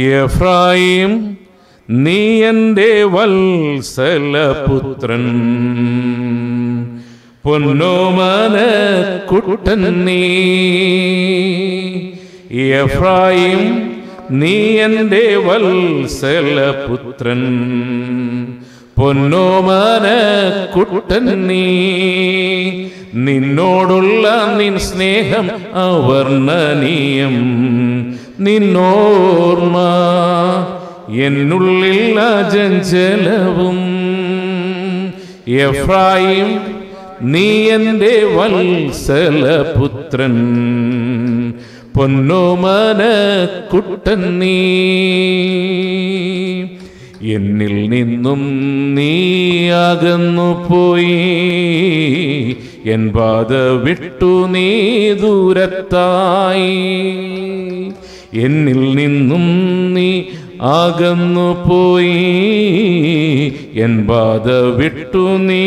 എഫ്രായിം നീ എൻ്റെ വത്സലപുത്രൻ പൊന്നോമന കുട്ടൻ നീ എഫ്രായിം നീ എൻ്റെ വത്സലപുത്രൻ പൊന്നോമന കുട്ടൻ നീ നിന്നോടുള്ള നിൻ സ്നേഹം അവർണനീയം നിന്നോർമ്മ എന്നുള്ളിൽ അജഞ്ചലവും എഫ്രായിം നീ എൻ്റെ വത്സലപുത്രൻ പൊന്നോമന കുട്ടൻ നീ എന്നിൽ നിന്നും നീ അകന്നു പോയി എൻ വിട്ടു നീ ദൂരത്തായി എന്നിൽ നിന്നും നീ അകന്നു പോയി എൻ ബാധ വിട്ടു നീ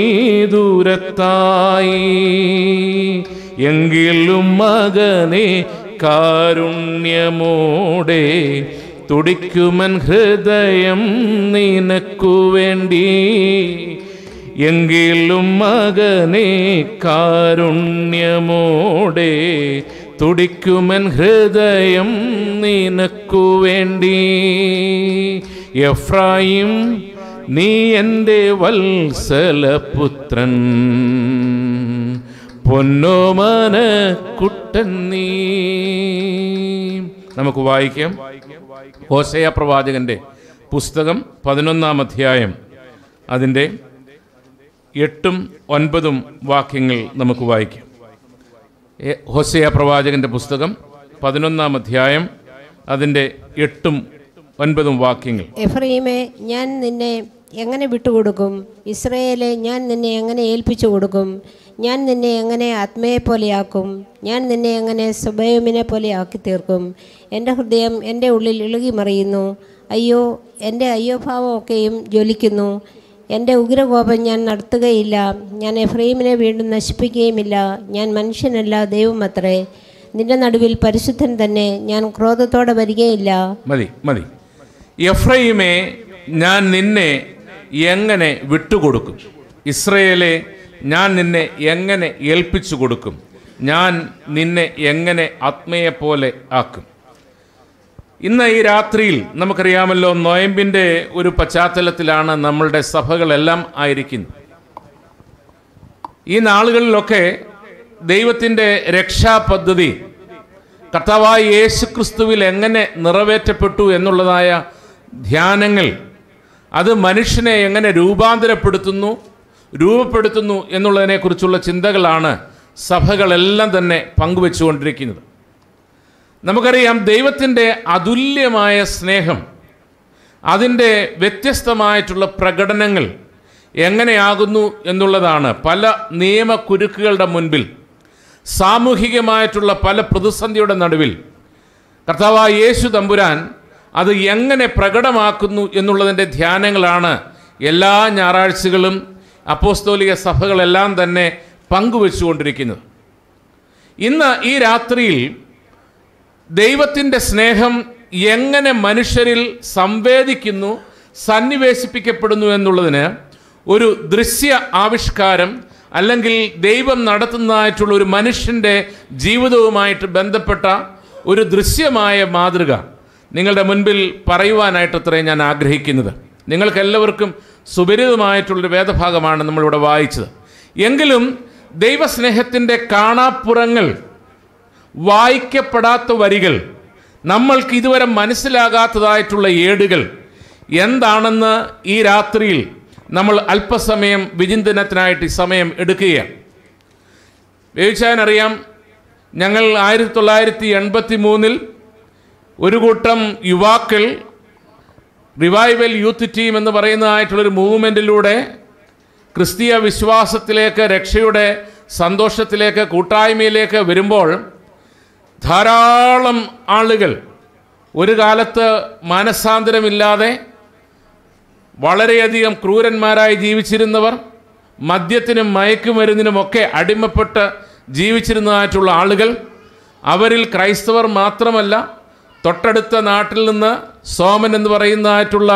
ദൂരത്തായി എങ്കിലും മകനെ കാരുണ്യമോടെ തുടിക്കുമൻ ഹൃദയം നിനക്കു വേണ്ടി എങ്കിലും മകനെ കാരുണ്യമോടെ തുടിക്കുമൻ ഹൃദയം നിനക്കു വേണ്ടി എഫ്രായിം നീ എൻ്റെ വത്സലപുത്രൻ പൊന്നോമന കുട്ടൻ നീ നമുക്ക് വായിക്കാം ഓശയ പ്രവാചകന്റെ പുസ്തകം പതിനൊന്നാം അധ്യായം അതിൻ്റെ എട്ടും ഒൻപതും വാക്യങ്ങൾ നമുക്ക് വായിക്കാം ഹോസയ പ്രവാചകൻ്റെ പുസ്തകം പതിനൊന്നാം അധ്യായം അതിൻ്റെ എട്ടും ഒൻപതും വാക്യങ്ങൾ എഫ്രീമേ ഞാൻ നിന്നെ എങ്ങനെ വിട്ടുകൊടുക്കും ഇസ്രയേലെ ഞാൻ നിന്നെ എങ്ങനെ ഏൽപ്പിച്ചു കൊടുക്കും ഞാൻ നിന്നെ എങ്ങനെ ആത്മയെ പോലെയാക്കും ഞാൻ നിന്നെ എങ്ങനെ സുബയോമിനെ പോലെ ആക്കി തീർക്കും എൻ്റെ ഹൃദയം എൻ്റെ ഉള്ളിൽ ഇളുകി മറിയുന്നു അയ്യോ എൻ്റെ അയ്യോഭാവമൊക്കെയും ജ്വലിക്കുന്നു എൻ്റെ ഉഗ്രകോപം ഞാൻ നടത്തുകയില്ല ഞാൻ എഫ്രൈമിനെ വീണ്ടും നശിപ്പിക്കുകയുമില്ല ഞാൻ മനുഷ്യനല്ല ദൈവമത്രേ നിന്റെ നടുവിൽ പരിശുദ്ധൻ തന്നെ ഞാൻ ക്രോധത്തോടെ വരികയില്ല മതി മതി എഫ്രൈമേ ഞാൻ നിന്നെ എങ്ങനെ വിട്ടുകൊടുക്കും ഇസ്രയേലെ ഞാൻ നിന്നെ എങ്ങനെ ഏൽപ്പിച്ചു കൊടുക്കും ഞാൻ നിന്നെ എങ്ങനെ ആത്മയെപ്പോലെ ആക്കും ഇന്ന് ഈ രാത്രിയിൽ നമുക്കറിയാമല്ലോ നോയമ്പിൻ്റെ ഒരു പശ്ചാത്തലത്തിലാണ് നമ്മളുടെ സഭകളെല്ലാം ആയിരിക്കുന്നത് ഈ നാളുകളിലൊക്കെ ദൈവത്തിൻ്റെ രക്ഷാപദ്ധതി കർത്താവായ യേശു ക്രിസ്തുവിൽ എങ്ങനെ നിറവേറ്റപ്പെട്ടു എന്നുള്ളതായ ധ്യാനങ്ങൾ അത് മനുഷ്യനെ എങ്ങനെ രൂപാന്തരപ്പെടുത്തുന്നു രൂപപ്പെടുത്തുന്നു എന്നുള്ളതിനെക്കുറിച്ചുള്ള ചിന്തകളാണ് സഭകളെല്ലാം തന്നെ പങ്കുവെച്ചുകൊണ്ടിരിക്കുന്നത് നമുക്കറിയാം ദൈവത്തിൻ്റെ അതുല്യമായ സ്നേഹം അതിൻ്റെ വ്യത്യസ്തമായിട്ടുള്ള പ്രകടനങ്ങൾ എങ്ങനെയാകുന്നു എന്നുള്ളതാണ് പല നിയമക്കുരുക്കുകളുടെ മുൻപിൽ സാമൂഹികമായിട്ടുള്ള പല പ്രതിസന്ധിയുടെ നടുവിൽ കർത്താവായ യേശു തമ്പുരാൻ അത് എങ്ങനെ പ്രകടമാക്കുന്നു എന്നുള്ളതിൻ്റെ ധ്യാനങ്ങളാണ് എല്ലാ ഞായറാഴ്ചകളും അപ്പോസ്തോലിക സഭകളെല്ലാം തന്നെ പങ്കുവച്ചുകൊണ്ടിരിക്കുന്നത് ഇന്ന് ഈ രാത്രിയിൽ ദൈവത്തിൻ്റെ സ്നേഹം എങ്ങനെ മനുഷ്യരിൽ സംവേദിക്കുന്നു സന്നിവേശിപ്പിക്കപ്പെടുന്നു എന്നുള്ളതിന് ഒരു ദൃശ്യ ആവിഷ്കാരം അല്ലെങ്കിൽ ദൈവം നടത്തുന്നതായിട്ടുള്ള ഒരു മനുഷ്യൻ്റെ ജീവിതവുമായിട്ട് ബന്ധപ്പെട്ട ഒരു ദൃശ്യമായ മാതൃക നിങ്ങളുടെ മുൻപിൽ പറയുവാനായിട്ട് അത്രയും ഞാൻ ആഗ്രഹിക്കുന്നത് നിങ്ങൾക്കെല്ലാവർക്കും സുപരിതമായിട്ടുള്ളൊരു വേദഭാഗമാണ് നമ്മളിവിടെ വായിച്ചത് എങ്കിലും ദൈവസ്നേഹത്തിൻ്റെ കാണാപ്പുറങ്ങൾ വായിക്കപ്പെടാത്ത വരികൾ നമ്മൾക്ക് ഇതുവരെ മനസ്സിലാകാത്തതായിട്ടുള്ള ഏടുകൾ എന്താണെന്ന് ഈ രാത്രിയിൽ നമ്മൾ അല്പസമയം വിചിന്തനത്തിനായിട്ട് ഈ സമയം എടുക്കുകയാണ് വേവിച്ചാനറിയാം ഞങ്ങൾ ആയിരത്തി തൊള്ളായിരത്തി എൺപത്തി മൂന്നിൽ ഒരു കൂട്ടം യുവാക്കൾ റിവൈവൽ യൂത്ത് ടീം എന്ന് പറയുന്നതായിട്ടുള്ളൊരു മൂവ്മെൻറ്റിലൂടെ ക്രിസ്തീയ വിശ്വാസത്തിലേക്ക് രക്ഷയുടെ സന്തോഷത്തിലേക്ക് കൂട്ടായ്മയിലേക്ക് വരുമ്പോൾ ധാരാളം ആളുകൾ ഒരു കാലത്ത് മാനസാന്തരമില്ലാതെ വളരെയധികം ക്രൂരന്മാരായി ജീവിച്ചിരുന്നവർ മദ്യത്തിനും മയക്കുമരുന്നിനുമൊക്കെ അടിമപ്പെട്ട് ജീവിച്ചിരുന്നതായിട്ടുള്ള ആളുകൾ അവരിൽ ക്രൈസ്തവർ മാത്രമല്ല തൊട്ടടുത്ത നാട്ടിൽ നിന്ന് സോമൻ എന്ന് പറയുന്നതായിട്ടുള്ള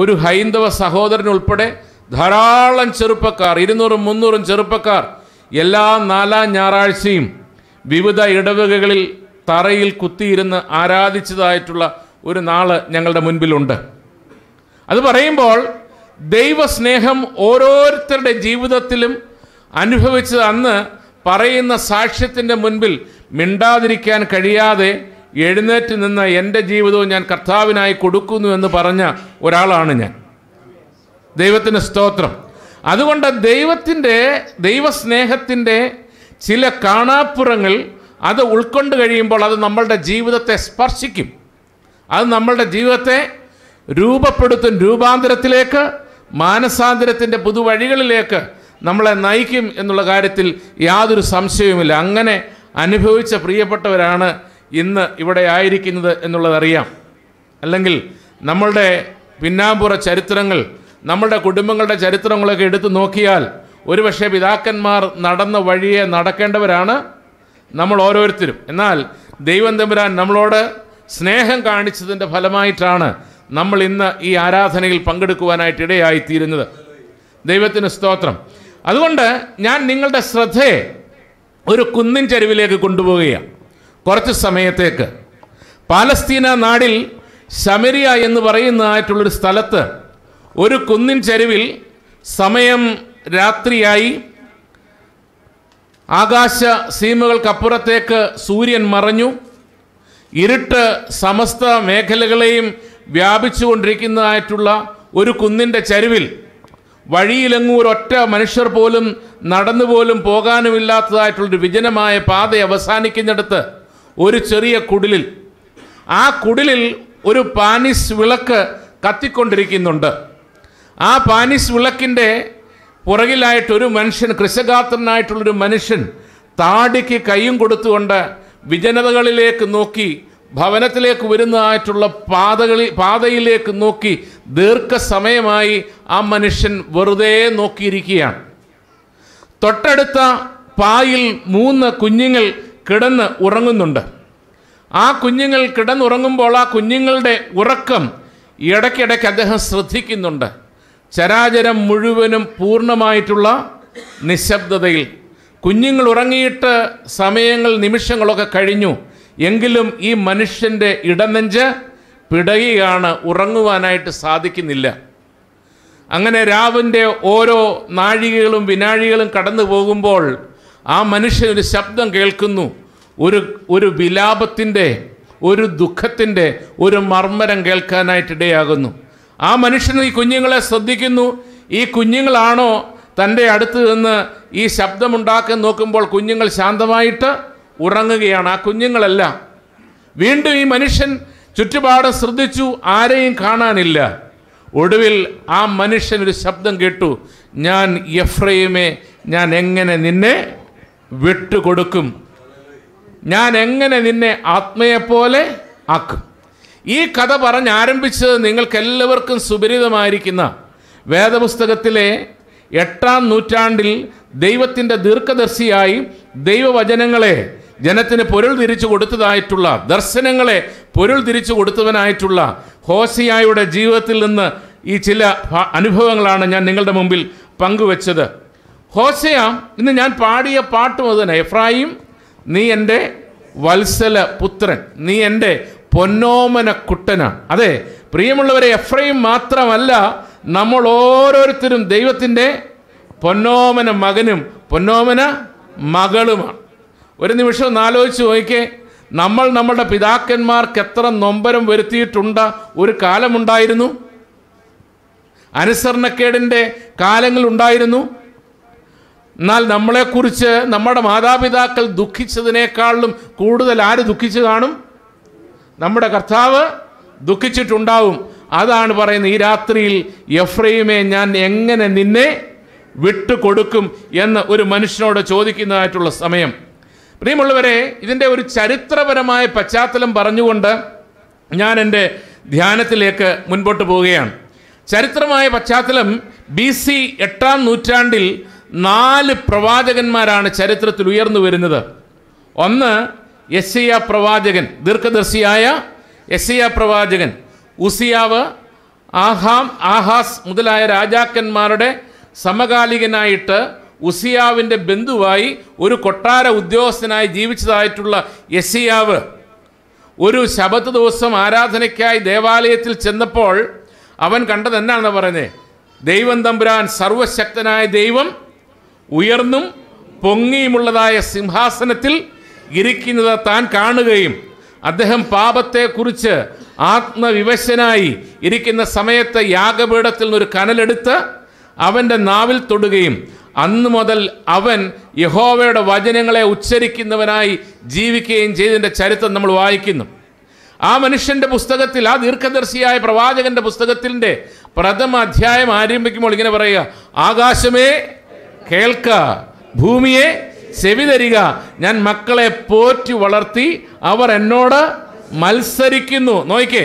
ഒരു ഹൈന്ദവ സഹോദരനുൾപ്പെടെ ധാരാളം ചെറുപ്പക്കാർ ഇരുന്നൂറും മുന്നൂറും ചെറുപ്പക്കാർ എല്ലാ നാലാം ഞായറാഴ്ചയും വിവിധ ഇടവകകളിൽ തറയിൽ കുത്തിയിരുന്ന് ആരാധിച്ചതായിട്ടുള്ള ഒരു നാള് ഞങ്ങളുടെ മുൻപിലുണ്ട് അത് പറയുമ്പോൾ ദൈവസ്നേഹം ഓരോരുത്തരുടെ ജീവിതത്തിലും അനുഭവിച്ചത് അന്ന് പറയുന്ന സാക്ഷ്യത്തിൻ്റെ മുൻപിൽ മിണ്ടാതിരിക്കാൻ കഴിയാതെ എഴുന്നേറ്റ് നിന്ന് എൻ്റെ ജീവിതവും ഞാൻ കർത്താവിനായി കൊടുക്കുന്നു എന്ന് പറഞ്ഞ ഒരാളാണ് ഞാൻ ദൈവത്തിൻ്റെ സ്തോത്രം അതുകൊണ്ട് ദൈവത്തിൻ്റെ ദൈവസ്നേഹത്തിൻ്റെ ചില കാണാപ്പുറങ്ങൾ അത് ഉൾക്കൊണ്ട് കഴിയുമ്പോൾ അത് നമ്മളുടെ ജീവിതത്തെ സ്പർശിക്കും അത് നമ്മളുടെ ജീവിതത്തെ രൂപപ്പെടുത്തും രൂപാന്തരത്തിലേക്ക് മാനസാന്തരത്തിൻ്റെ പുതുവഴികളിലേക്ക് നമ്മളെ നയിക്കും എന്നുള്ള കാര്യത്തിൽ യാതൊരു സംശയവുമില്ല അങ്ങനെ അനുഭവിച്ച പ്രിയപ്പെട്ടവരാണ് ഇന്ന് ഇവിടെ ആയിരിക്കുന്നത് എന്നുള്ളതറിയാം അല്ലെങ്കിൽ നമ്മളുടെ പിന്നാമ്പുറ ചരിത്രങ്ങൾ നമ്മുടെ കുടുംബങ്ങളുടെ ചരിത്രങ്ങളൊക്കെ എടുത്തു നോക്കിയാൽ ഒരുപക്ഷെ പിതാക്കന്മാർ നടന്ന വഴിയെ നടക്കേണ്ടവരാണ് നമ്മൾ ഓരോരുത്തരും എന്നാൽ ദൈവം തമ്പുരാൻ നമ്മളോട് സ്നേഹം കാണിച്ചതിൻ്റെ ഫലമായിട്ടാണ് നമ്മൾ ഇന്ന് ഈ ആരാധനയിൽ പങ്കെടുക്കുവാനായിട്ട് ഇടയായിത്തീരുന്നത് ദൈവത്തിന് സ്തോത്രം അതുകൊണ്ട് ഞാൻ നിങ്ങളുടെ ശ്രദ്ധയെ ഒരു കുന്നിൻ ചരിവിലേക്ക് കൊണ്ടുപോവുകയാണ് കുറച്ച് സമയത്തേക്ക് പാലസ്തീന നാടിൽ ശമരിയ എന്ന് പറയുന്നതായിട്ടുള്ളൊരു സ്ഥലത്ത് ഒരു കുന്നിൻ ചരിവിൽ സമയം രാത്രിയായി ആകാശ സീമകൾക്കപ്പുറത്തേക്ക് സൂര്യൻ മറഞ്ഞു ഇരുട്ട് സമസ്ത മേഖലകളെയും വ്യാപിച്ചുകൊണ്ടിരിക്കുന്നതായിട്ടുള്ള ഒരു കുന്നിൻ്റെ ചരിവിൽ വഴിയിലെങ്ങും ഒരൊറ്റ മനുഷ്യർ പോലും നടന്നു പോലും പോകാനുമില്ലാത്തതായിട്ടുള്ളൊരു വിജനമായ പാത അവസാനിക്കുന്നിടത്ത് ഒരു ചെറിയ കുടിലിൽ ആ കുടിലിൽ ഒരു പാനിസ് വിളക്ക് കത്തിക്കൊണ്ടിരിക്കുന്നുണ്ട് ആ പാനിസ് വിളക്കിൻ്റെ പുറകിലായിട്ട് ഒരു മനുഷ്യൻ കൃഷഗാത്രനായിട്ടുള്ളൊരു മനുഷ്യൻ താടിക്ക് കൈയും കൊടുത്തുകൊണ്ട് വിജനതകളിലേക്ക് നോക്കി ഭവനത്തിലേക്ക് വരുന്നതായിട്ടുള്ള പാതകളിൽ പാതയിലേക്ക് നോക്കി ദീർഘസമയമായി ആ മനുഷ്യൻ വെറുതെ നോക്കിയിരിക്കുകയാണ് തൊട്ടടുത്ത പായിൽ മൂന്ന് കുഞ്ഞുങ്ങൾ കിടന്ന് ഉറങ്ങുന്നുണ്ട് ആ കുഞ്ഞുങ്ങൾ കിടന്നുറങ്ങുമ്പോൾ ആ കുഞ്ഞുങ്ങളുടെ ഉറക്കം ഇടയ്ക്കിടയ്ക്ക് അദ്ദേഹം ശ്രദ്ധിക്കുന്നുണ്ട് ചരാചരം മുഴുവനും പൂർണ്ണമായിട്ടുള്ള നിശബ്ദതയിൽ കുഞ്ഞുങ്ങൾ ഉറങ്ങിയിട്ട് സമയങ്ങൾ നിമിഷങ്ങളൊക്കെ കഴിഞ്ഞു എങ്കിലും ഈ മനുഷ്യൻ്റെ ഇടനെഞ്ച് പിടയുകയാണ് ഉറങ്ങുവാനായിട്ട് സാധിക്കുന്നില്ല അങ്ങനെ രാവിൻ്റെ ഓരോ നാഴികകളും വിനാഴികളും കടന്നു പോകുമ്പോൾ ആ മനുഷ്യൻ ഒരു ശബ്ദം കേൾക്കുന്നു ഒരു ഒരു വിലാപത്തിൻ്റെ ഒരു ദുഃഖത്തിൻ്റെ ഒരു മർമ്മരം കേൾക്കാനായിട്ടിടയാകുന്നു ആ മനുഷ്യൻ ഈ കുഞ്ഞുങ്ങളെ ശ്രദ്ധിക്കുന്നു ഈ കുഞ്ഞുങ്ങളാണോ തൻ്റെ അടുത്ത് നിന്ന് ഈ ശബ്ദമുണ്ടാക്കാൻ നോക്കുമ്പോൾ കുഞ്ഞുങ്ങൾ ശാന്തമായിട്ട് ഉറങ്ങുകയാണ് ആ കുഞ്ഞുങ്ങളല്ല വീണ്ടും ഈ മനുഷ്യൻ ചുറ്റുപാട് ശ്രദ്ധിച്ചു ആരെയും കാണാനില്ല ഒടുവിൽ ആ മനുഷ്യൻ ഒരു ശബ്ദം കേട്ടു ഞാൻ എഫ്രൈമേ ഞാൻ എങ്ങനെ നിന്നെ വിട്ടുകൊടുക്കും ഞാൻ എങ്ങനെ നിന്നെ ആത്മയെപ്പോലെ ആക്കും ഈ കഥ പറഞ്ഞ് ആരംഭിച്ചത് നിങ്ങൾക്കെല്ലാവർക്കും സുപരിതമായിരിക്കുന്ന വേദപുസ്തകത്തിലെ എട്ടാം നൂറ്റാണ്ടിൽ ദൈവത്തിൻ്റെ ദീർഘദർശിയായി ദൈവവചനങ്ങളെ ജനത്തിന് പൊരുൾ തിരിച്ചു കൊടുത്തതായിട്ടുള്ള ദർശനങ്ങളെ പൊരുൾ തിരിച്ചു കൊടുത്തവനായിട്ടുള്ള ഹോസിയായുടെ ജീവിതത്തിൽ നിന്ന് ഈ ചില അനുഭവങ്ങളാണ് ഞാൻ നിങ്ങളുടെ മുമ്പിൽ പങ്കുവച്ചത് ഹോസയ ഇന്ന് ഞാൻ പാടിയ പാട്ടും അത് തന്നെ എഫ്രായിം നീ എൻ്റെ വത്സല പുത്രൻ നീ എൻ്റെ പൊന്നോമന അതെ പ്രിയമുള്ളവരെ എഫ്രയും മാത്രമല്ല നമ്മൾ ഓരോരുത്തരും ദൈവത്തിൻ്റെ പൊന്നോമന മകനും പൊന്നോമന മകളുമാണ് ഒരു നിമിഷം ഒന്നാലോചിച്ച് നോക്കിക്കേ നമ്മൾ നമ്മുടെ പിതാക്കന്മാർക്ക് എത്ര നൊമ്പരം വരുത്തിയിട്ടുണ്ട ഒരു കാലമുണ്ടായിരുന്നു അനുസരണക്കേടിൻ്റെ കാലങ്ങളുണ്ടായിരുന്നു എന്നാൽ നമ്മളെക്കുറിച്ച് നമ്മുടെ മാതാപിതാക്കൾ ദുഃഖിച്ചതിനേക്കാളും കൂടുതൽ ആര് ദുഃഖിച്ചു കാണും നമ്മുടെ കർത്താവ് ദുഃഖിച്ചിട്ടുണ്ടാവും അതാണ് പറയുന്നത് ഈ രാത്രിയിൽ എഫ്രൈമെ ഞാൻ എങ്ങനെ നിന്നെ വിട്ടുകൊടുക്കും എന്ന് ഒരു മനുഷ്യനോട് ചോദിക്കുന്നതായിട്ടുള്ള സമയം പ്രിയമുള്ളവരെ ഇതിൻ്റെ ഒരു ചരിത്രപരമായ പശ്ചാത്തലം പറഞ്ഞുകൊണ്ട് ഞാൻ എൻ്റെ ധ്യാനത്തിലേക്ക് മുൻപോട്ട് പോവുകയാണ് ചരിത്രമായ പശ്ചാത്തലം ബി സി എട്ടാം നൂറ്റാണ്ടിൽ നാല് പ്രവാചകന്മാരാണ് ചരിത്രത്തിൽ ഉയർന്നു വരുന്നത് ഒന്ന് യശയ പ്രവാചകൻ ദീർഘദർശിയായ യശയ പ്രവാചകൻ ഉസിയാവ് ആഹാം ആഹാസ് മുതലായ രാജാക്കന്മാരുടെ സമകാലികനായിട്ട് ഉസിയാവിൻ്റെ ബന്ധുവായി ഒരു കൊട്ടാര ഉദ്യോഗസ്ഥനായി ജീവിച്ചതായിട്ടുള്ള യസിയാവ് ഒരു ശബത്ത് ദിവസം ആരാധനയ്ക്കായി ദേവാലയത്തിൽ ചെന്നപ്പോൾ അവൻ കണ്ടത് എന്നാണെന്ന് പറഞ്ഞത് ദൈവം തമ്പുരാൻ സർവശക്തനായ ദൈവം ഉയർന്നും പൊങ്ങിയുമുള്ളതായ സിംഹാസനത്തിൽ ഇരിക്കുന്നത് താൻ കാണുകയും അദ്ദേഹം പാപത്തെക്കുറിച്ച് ആത്മവിവശനായി ഇരിക്കുന്ന സമയത്ത് യാഗപീഠത്തിൽ നിന്നൊരു കനലെടുത്ത് അവൻ്റെ നാവിൽ തൊടുകയും അന്നു മുതൽ അവൻ യഹോവയുടെ വചനങ്ങളെ ഉച്ചരിക്കുന്നവനായി ജീവിക്കുകയും ചെയ്തതിൻ്റെ ചരിത്രം നമ്മൾ വായിക്കുന്നു ആ മനുഷ്യൻ്റെ പുസ്തകത്തിൽ ആ ദീർഘദർശിയായ പ്രവാചകൻ്റെ പുസ്തകത്തിൻ്റെ പ്രഥമ അധ്യായം ആരംഭിക്കുമ്പോൾ ഇങ്ങനെ പറയുക ആകാശമേ കേൾക്ക ഭൂമിയെ ചെവി തരിക ഞാൻ മക്കളെ പോറ്റി വളർത്തി അവർ എന്നോട് മത്സരിക്കുന്നു നോയിക്കേ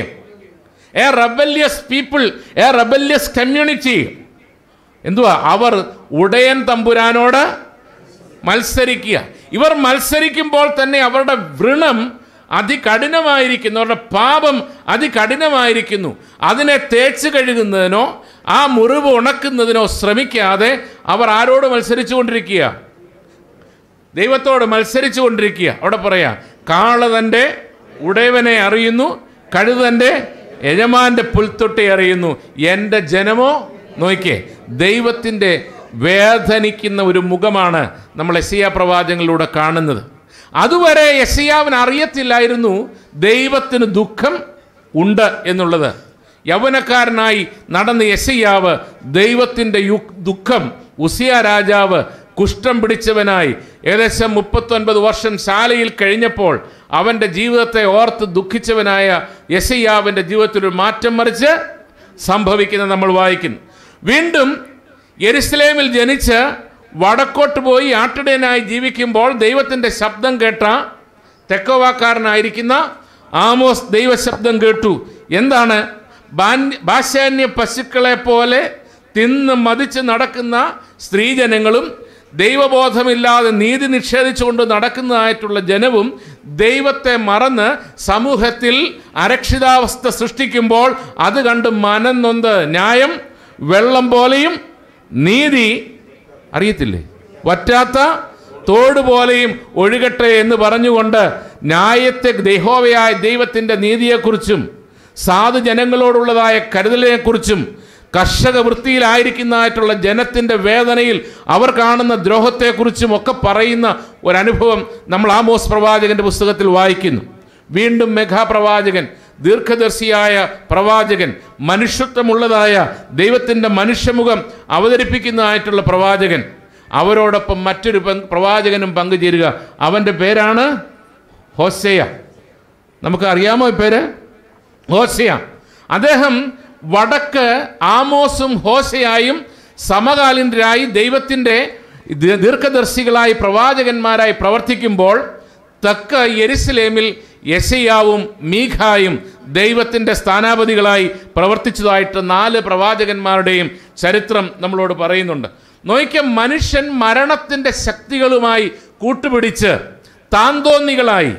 a rebellious people a rebellious community എന്തുവാ അവർ ഉടയൻ തമ്പുരാനോട് മത്സരിക്കുക ഇവർ മത്സരിക്കുമ്പോൾ തന്നെ അവരുടെ വ്രണം അതികഠിനമായിരിക്കുന്നു അവരുടെ പാപം അതികഠിനമായിരിക്കുന്നു അതിനെ തേച്ച് കഴുകുന്നതിനോ ആ മുറിവ് ഉണക്കുന്നതിനോ ശ്രമിക്കാതെ അവർ ആരോട് മത്സരിച്ചു കൊണ്ടിരിക്കുക ദൈവത്തോട് മത്സരിച്ചു കൊണ്ടിരിക്കുക അവിടെ പറയാം കാള തൻ്റെ ഉടയവനെ അറിയുന്നു കഴുതൻ്റെ യജമാൻ്റെ പുൽത്തൊട്ടി അറിയുന്നു എൻ്റെ ജനമോ നോക്കിയേ ദൈവത്തിൻ്റെ വേദനിക്കുന്ന ഒരു മുഖമാണ് നമ്മൾ എസിയ പ്രവാചകങ്ങളിലൂടെ കാണുന്നത് അതുവരെ യസിയാവിന് അറിയത്തില്ലായിരുന്നു ദൈവത്തിന് ദുഃഖം ഉണ്ട് എന്നുള്ളത് യൗവനക്കാരനായി നടന്ന യസിയാവ് ദൈവത്തിൻ്റെ യു ദുഃഖം ഉസിയ രാജാവ് കുഷ്ഠം പിടിച്ചവനായി ഏകദേശം മുപ്പത്തൊൻപത് വർഷം ശാലയിൽ കഴിഞ്ഞപ്പോൾ അവൻ്റെ ജീവിതത്തെ ഓർത്ത് ദുഃഖിച്ചവനായ യശയ്യാവിൻ്റെ ജീവിതത്തിൽ ഒരു മാറ്റം മറിച്ച് സംഭവിക്കുന്നത് നമ്മൾ വായിക്കുന്നു വീണ്ടും യെരുസലേമിൽ ജനിച്ച് വടക്കോട്ട് പോയി ആട്ടിടയനായി ജീവിക്കുമ്പോൾ ദൈവത്തിൻ്റെ ശബ്ദം കേട്ട തെക്കോവാക്കാരനായിരിക്കുന്ന ആമോസ് ദൈവശബ്ദം കേട്ടു എന്താണ് ഭാഷാന്യ പശുക്കളെ പോലെ തിന്ന് മതിച്ച് നടക്കുന്ന സ്ത്രീജനങ്ങളും ദൈവബോധമില്ലാതെ നീതി നിഷേധിച്ചുകൊണ്ട് നടക്കുന്നതായിട്ടുള്ള ജനവും ദൈവത്തെ മറന്ന് സമൂഹത്തിൽ അരക്ഷിതാവസ്ഥ സൃഷ്ടിക്കുമ്പോൾ അത് കണ്ട് മനം നൊന്ത് ന്യായം വെള്ളം പോലെയും നീതി അറിയത്തില്ലേ വറ്റാത്ത തോട് പോലെയും ഒഴുകട്ടെ എന്ന് പറഞ്ഞുകൊണ്ട് ന്യായത്തെ ദേഹോവയായ ദൈവത്തിൻ്റെ നീതിയെക്കുറിച്ചും സാധു ജനങ്ങളോടുള്ളതായ കരുതലിനെക്കുറിച്ചും കർഷക വൃത്തിയിലായിരിക്കുന്നതായിട്ടുള്ള ജനത്തിൻ്റെ വേദനയിൽ അവർ കാണുന്ന ദ്രോഹത്തെക്കുറിച്ചും ഒക്കെ പറയുന്ന ഒരനുഭവം നമ്മൾ ആമോസ് പ്രവാചകൻ്റെ പുസ്തകത്തിൽ വായിക്കുന്നു വീണ്ടും മെഘാപ്രവാചകൻ ദീർഘദർശിയായ പ്രവാചകൻ മനുഷ്യത്വമുള്ളതായ ദൈവത്തിൻ്റെ മനുഷ്യമുഖം അവതരിപ്പിക്കുന്നതായിട്ടുള്ള പ്രവാചകൻ അവരോടൊപ്പം മറ്റൊരു പ്രവാചകനും പങ്കുചേരുക അവൻ്റെ പേരാണ് ഹോസയ നമുക്ക് അറിയാമോ പേര് ഹോസയ അദ്ദേഹം വടക്ക് ആമോസും ഹോസയായും സമകാലീനരായി ദൈവത്തിൻ്റെ ദീർഘദർശികളായി പ്രവാചകന്മാരായി പ്രവർത്തിക്കുമ്പോൾ തെക്ക് യെരുസലേമിൽ യശയാവും മീഖായും ദൈവത്തിൻ്റെ സ്ഥാനാപതികളായി പ്രവർത്തിച്ചതായിട്ട് നാല് പ്രവാചകന്മാരുടെയും ചരിത്രം നമ്മളോട് പറയുന്നുണ്ട് നോക്കിയ മനുഷ്യൻ മരണത്തിൻ്റെ ശക്തികളുമായി കൂട്ടുപിടിച്ച് താന്തോന്നികളായി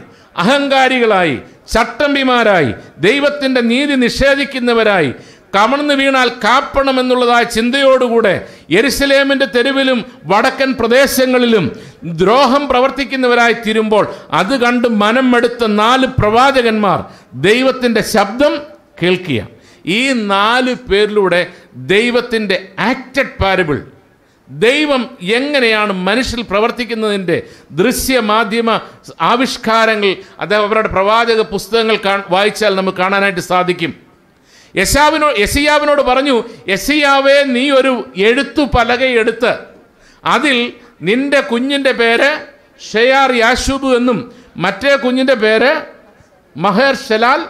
അഹങ്കാരികളായി ചട്ടമ്പിമാരായി ദൈവത്തിൻ്റെ നീതി നിഷേധിക്കുന്നവരായി കമഴ്ന്നു വീണാൽ കാപ്പണമെന്നുള്ളതായ ചിന്തയോടുകൂടെ എരുസലേമിൻ്റെ തെരുവിലും വടക്കൻ പ്രദേശങ്ങളിലും ദ്രോഹം പ്രവർത്തിക്കുന്നവരായി തീരുമ്പോൾ അത് കണ്ട് മനം എടുത്ത നാല് പ്രവാചകന്മാർ ദൈവത്തിൻ്റെ ശബ്ദം കേൾക്കുക ഈ നാല് പേരിലൂടെ ദൈവത്തിൻ്റെ ആക്റ്റഡ് പാരബിൾ ദൈവം എങ്ങനെയാണ് മനുഷ്യൽ പ്രവർത്തിക്കുന്നതിൻ്റെ ദൃശ്യമാധ്യമ ആവിഷ്കാരങ്ങൾ അഥവാ അവരുടെ പ്രവാചക പുസ്തകങ്ങൾ വായിച്ചാൽ നമുക്ക് കാണാനായിട്ട് സാധിക്കും യശാവിനോട് യസിയാവിനോട് പറഞ്ഞു യസിയാവെ നീ ഒരു എഴുത്തു പലകയെടുത്ത് അതിൽ നിന്റെ കുഞ്ഞിൻ്റെ പേര് ഷെയാർ യാഷുബ് എന്നും മറ്റേ കുഞ്ഞിൻ്റെ പേര് മഹർ ഷലാൽ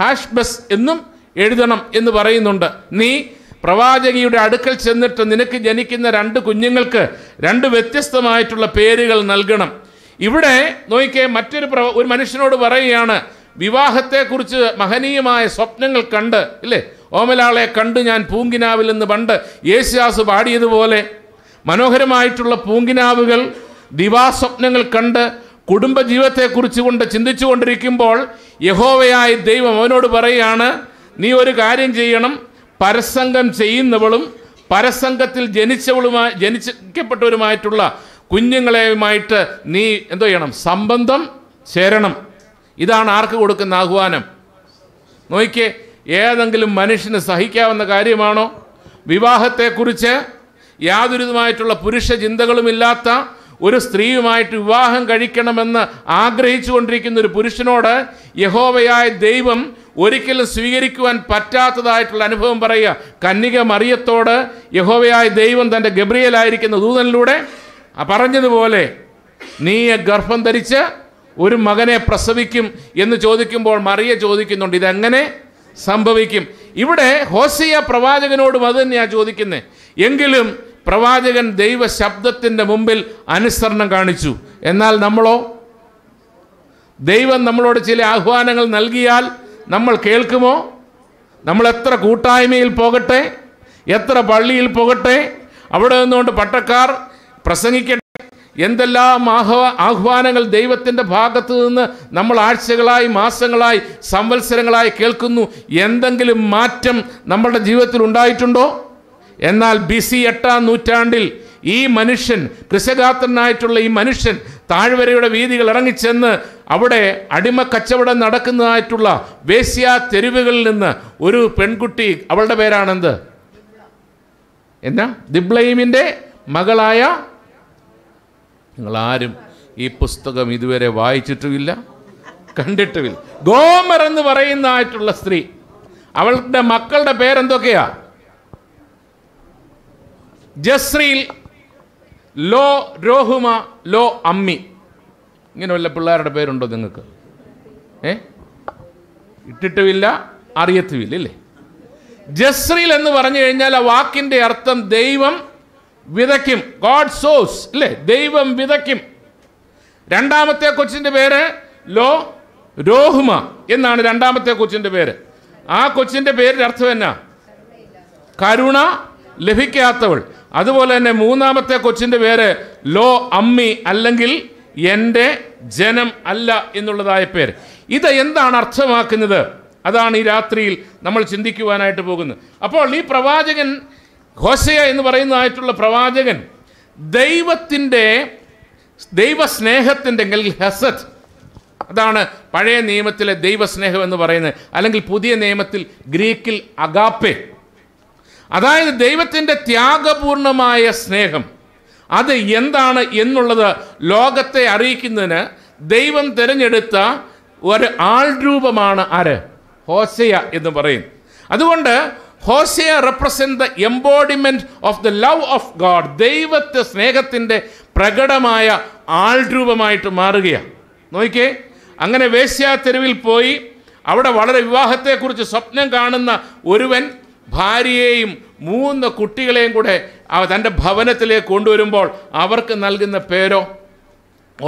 ഹാഷ്ബസ് എന്നും എഴുതണം എന്ന് പറയുന്നുണ്ട് നീ പ്രവാചകിയുടെ അടുക്കൽ ചെന്നിട്ട് നിനക്ക് ജനിക്കുന്ന രണ്ട് കുഞ്ഞുങ്ങൾക്ക് രണ്ട് വ്യത്യസ്തമായിട്ടുള്ള പേരുകൾ നൽകണം ഇവിടെ നോക്കിയേ മറ്റൊരു ഒരു മനുഷ്യനോട് പറയുകയാണ് വിവാഹത്തെക്കുറിച്ച് മഹനീയമായ സ്വപ്നങ്ങൾ കണ്ട് ഇല്ലേ ഓമലാളെ കണ്ട് ഞാൻ പൂങ്കിനാവിൽ നിന്ന് പണ്ട് യേശുദാസ് പാടിയതുപോലെ മനോഹരമായിട്ടുള്ള പൂങ്കിനാവുകൾ ദിവാസ്വപ്നങ്ങൾ കണ്ട് കുടുംബജീവിതത്തെക്കുറിച്ച് കൊണ്ട് ചിന്തിച്ചു കൊണ്ടിരിക്കുമ്പോൾ യഹോവയായ ദൈവം അവനോട് പറയുകയാണ് നീ ഒരു കാര്യം ചെയ്യണം പരസംഗം ചെയ്യുന്നവളും പരസംഗത്തിൽ ജനിച്ചവളുമായി ജനിക്കപ്പെട്ടവരുമായിട്ടുള്ള കുഞ്ഞുങ്ങളെയുമായിട്ട് നീ എന്തോ ചെയ്യണം സംബന്ധം ചേരണം ഇതാണ് ആർക്ക് കൊടുക്കുന്ന ആഹ്വാനം നോക്കിയേ ഏതെങ്കിലും മനുഷ്യന് സഹിക്കാവുന്ന കാര്യമാണോ വിവാഹത്തെക്കുറിച്ച് യാതൊരുതുമായിട്ടുള്ള പുരുഷ ചിന്തകളുമില്ലാത്ത ഒരു സ്ത്രീയുമായിട്ട് വിവാഹം കഴിക്കണമെന്ന് ആഗ്രഹിച്ചു കൊണ്ടിരിക്കുന്ന ഒരു പുരുഷനോട് യഹോവയായ ദൈവം ഒരിക്കലും സ്വീകരിക്കുവാൻ പറ്റാത്തതായിട്ടുള്ള അനുഭവം പറയുക കന്യക മറിയത്തോട് യഹോവയായ ദൈവം തൻ്റെ ഗബ്രിയലായിരിക്കുന്ന ദൂതനിലൂടെ പറഞ്ഞതുപോലെ നീ ഗർഭം ധരിച്ച് ഒരു മകനെ പ്രസവിക്കും എന്ന് ചോദിക്കുമ്പോൾ മറിയ ചോദിക്കുന്നുണ്ട് ഇതെങ്ങനെ സംഭവിക്കും ഇവിടെ ഹോസിയ പ്രവാചകനോടും അത് തന്നെയാണ് ചോദിക്കുന്നത് എങ്കിലും പ്രവാചകൻ ദൈവ ശബ്ദത്തിൻ്റെ മുമ്പിൽ അനുസരണം കാണിച്ചു എന്നാൽ നമ്മളോ ദൈവം നമ്മളോട് ചില ആഹ്വാനങ്ങൾ നൽകിയാൽ നമ്മൾ കേൾക്കുമോ നമ്മൾ എത്ര കൂട്ടായ്മയിൽ പോകട്ടെ എത്ര പള്ളിയിൽ പോകട്ടെ അവിടെ നിന്നുകൊണ്ട് പട്ടക്കാർ പ്രസംഗിക്കട്ടെ എന്തെല്ലാം ആഹ്വാ ആഹ്വാനങ്ങൾ ദൈവത്തിൻ്റെ ഭാഗത്തു നിന്ന് നമ്മൾ ആഴ്ചകളായി മാസങ്ങളായി സംവത്സരങ്ങളായി കേൾക്കുന്നു എന്തെങ്കിലും മാറ്റം നമ്മുടെ ജീവിതത്തിൽ ഉണ്ടായിട്ടുണ്ടോ എന്നാൽ ബിസി എട്ടാം നൂറ്റാണ്ടിൽ ഈ മനുഷ്യൻ കൃഷകാത്രനായിട്ടുള്ള ഈ മനുഷ്യൻ താഴ്വരയുടെ വീതികൾ ഇറങ്ങിച്ചെന്ന് അവിടെ അടിമ കച്ചവടം നടക്കുന്നതായിട്ടുള്ള വേശ്യ തെരുവുകളിൽ നിന്ന് ഒരു പെൺകുട്ടി അവളുടെ പേരാണെന്ത് എന്നാ ദിബ്ലൈമിൻ്റെ മകളായ നിങ്ങളാരും ഈ പുസ്തകം ഇതുവരെ വായിച്ചിട്ടുമില്ല കണ്ടിട്ടുമില്ല ഗോമർ എന്ന് പറയുന്നതായിട്ടുള്ള സ്ത്രീ അവളുടെ മക്കളുടെ പേരെന്തൊക്കെയാ ജസ്രീൽ ലോ രോഹുമ ലോ അമ്മി ഇങ്ങനെ വല്ല പിള്ളേരുടെ പേരുണ്ടോ നിങ്ങൾക്ക് ഏ ഇട്ടിട്ടുമില്ല അറിയത്തുമില്ല അല്ലേ ജസ്രീൽ എന്ന് പറഞ്ഞു കഴിഞ്ഞാൽ ആ വാക്കിൻ്റെ അർത്ഥം ദൈവം വിതയ്ക്കും ഗോഡ് സോസ് അല്ലേ ദൈവം വിതയ്ക്കും രണ്ടാമത്തെ കൊച്ചിൻ്റെ പേര് ലോ രോഹുമ എന്നാണ് രണ്ടാമത്തെ കൊച്ചിൻ്റെ പേര് ആ കൊച്ചിൻ്റെ പേരിൻ്റെ അർത്ഥം എന്നാ കരുണ ലഭിക്കാത്തവൾ അതുപോലെ തന്നെ മൂന്നാമത്തെ കൊച്ചിൻ്റെ പേര് ലോ അമ്മി അല്ലെങ്കിൽ എൻ്റെ ജനം അല്ല എന്നുള്ളതായ പേര് ഇത് എന്താണ് അർത്ഥമാക്കുന്നത് അതാണ് ഈ രാത്രിയിൽ നമ്മൾ ചിന്തിക്കുവാനായിട്ട് പോകുന്നത് അപ്പോൾ ഈ പ്രവാചകൻ ഹോസയ എന്ന് പറയുന്നതായിട്ടുള്ള പ്രവാചകൻ ദൈവത്തിൻ്റെ ദൈവസ്നേഹത്തിൻ്റെ അല്ലെങ്കിൽ ഹെസറ്റ് അതാണ് പഴയ നിയമത്തിലെ ദൈവസ്നേഹം എന്ന് പറയുന്നത് അല്ലെങ്കിൽ പുതിയ നിയമത്തിൽ ഗ്രീക്കിൽ അഗാപ്പെ അതായത് ദൈവത്തിൻ്റെ ത്യാഗപൂർണമായ സ്നേഹം അത് എന്താണ് എന്നുള്ളത് ലോകത്തെ അറിയിക്കുന്നതിന് ദൈവം തിരഞ്ഞെടുത്ത ഒരു ആൾരൂപമാണ് ആര് ഹോസയ എന്ന് പറയും അതുകൊണ്ട് Hosea represent the embodiment of the love of God ദൈവത്തെ സ്നേഹത്തിൻ്റെ പ്രകടമായ ആൾരൂപമായിട്ട് മാറുകയാണ് നോക്കിക്കേ അങ്ങനെ തെരുവിൽ പോയി അവിടെ വളരെ വിവാഹത്തെക്കുറിച്ച് സ്വപ്നം കാണുന്ന ഒരുവൻ ഭാര്യയെയും മൂന്ന് കുട്ടികളെയും കൂടെ തൻ്റെ ഭവനത്തിലേക്ക് കൊണ്ടുവരുമ്പോൾ അവർക്ക് നൽകുന്ന പേരോ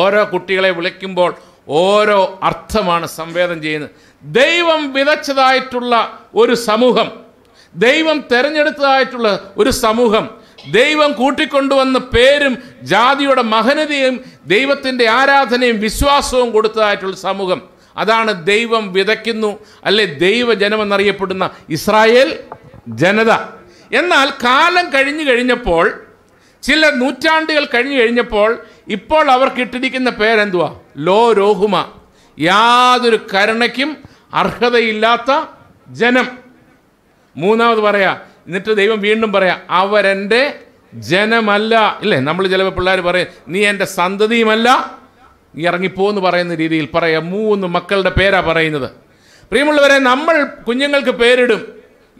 ഓരോ കുട്ടികളെ വിളിക്കുമ്പോൾ ഓരോ അർത്ഥമാണ് സംവേദം ചെയ്യുന്നത് ദൈവം വിതച്ചതായിട്ടുള്ള ഒരു സമൂഹം ദൈവം തിരഞ്ഞെടുത്തതായിട്ടുള്ള ഒരു സമൂഹം ദൈവം കൂട്ടിക്കൊണ്ടുവന്ന പേരും ജാതിയുടെ മഹനതയും ദൈവത്തിൻ്റെ ആരാധനയും വിശ്വാസവും കൊടുത്തതായിട്ടുള്ള സമൂഹം അതാണ് ദൈവം വിതയ്ക്കുന്നു അല്ലെ ദൈവജനമെന്നറിയപ്പെടുന്ന ഇസ്രായേൽ ജനത എന്നാൽ കാലം കഴിഞ്ഞു കഴിഞ്ഞപ്പോൾ ചില നൂറ്റാണ്ടുകൾ കഴിഞ്ഞു കഴിഞ്ഞപ്പോൾ ഇപ്പോൾ അവർക്ക് ഇട്ടിരിക്കുന്ന പേരെന്തുവാ ലോ രോഹുമ യാതൊരു കരുണയ്ക്കും അർഹതയില്ലാത്ത ജനം മൂന്നാമത് പറയാ എന്നിട്ട് ദൈവം വീണ്ടും പറയാ അവരെൻ്റെ ജനമല്ല ഇല്ലേ നമ്മൾ ചിലപ്പോൾ പിള്ളേർ പറയും നീ എൻ്റെ സന്തതിയുമല്ല ഇറങ്ങിപ്പോന്ന് പറയുന്ന രീതിയിൽ പറയാം മൂന്ന് മക്കളുടെ പേരാ പറയുന്നത് പ്രിയമുള്ളവരെ നമ്മൾ കുഞ്ഞുങ്ങൾക്ക് പേരിടും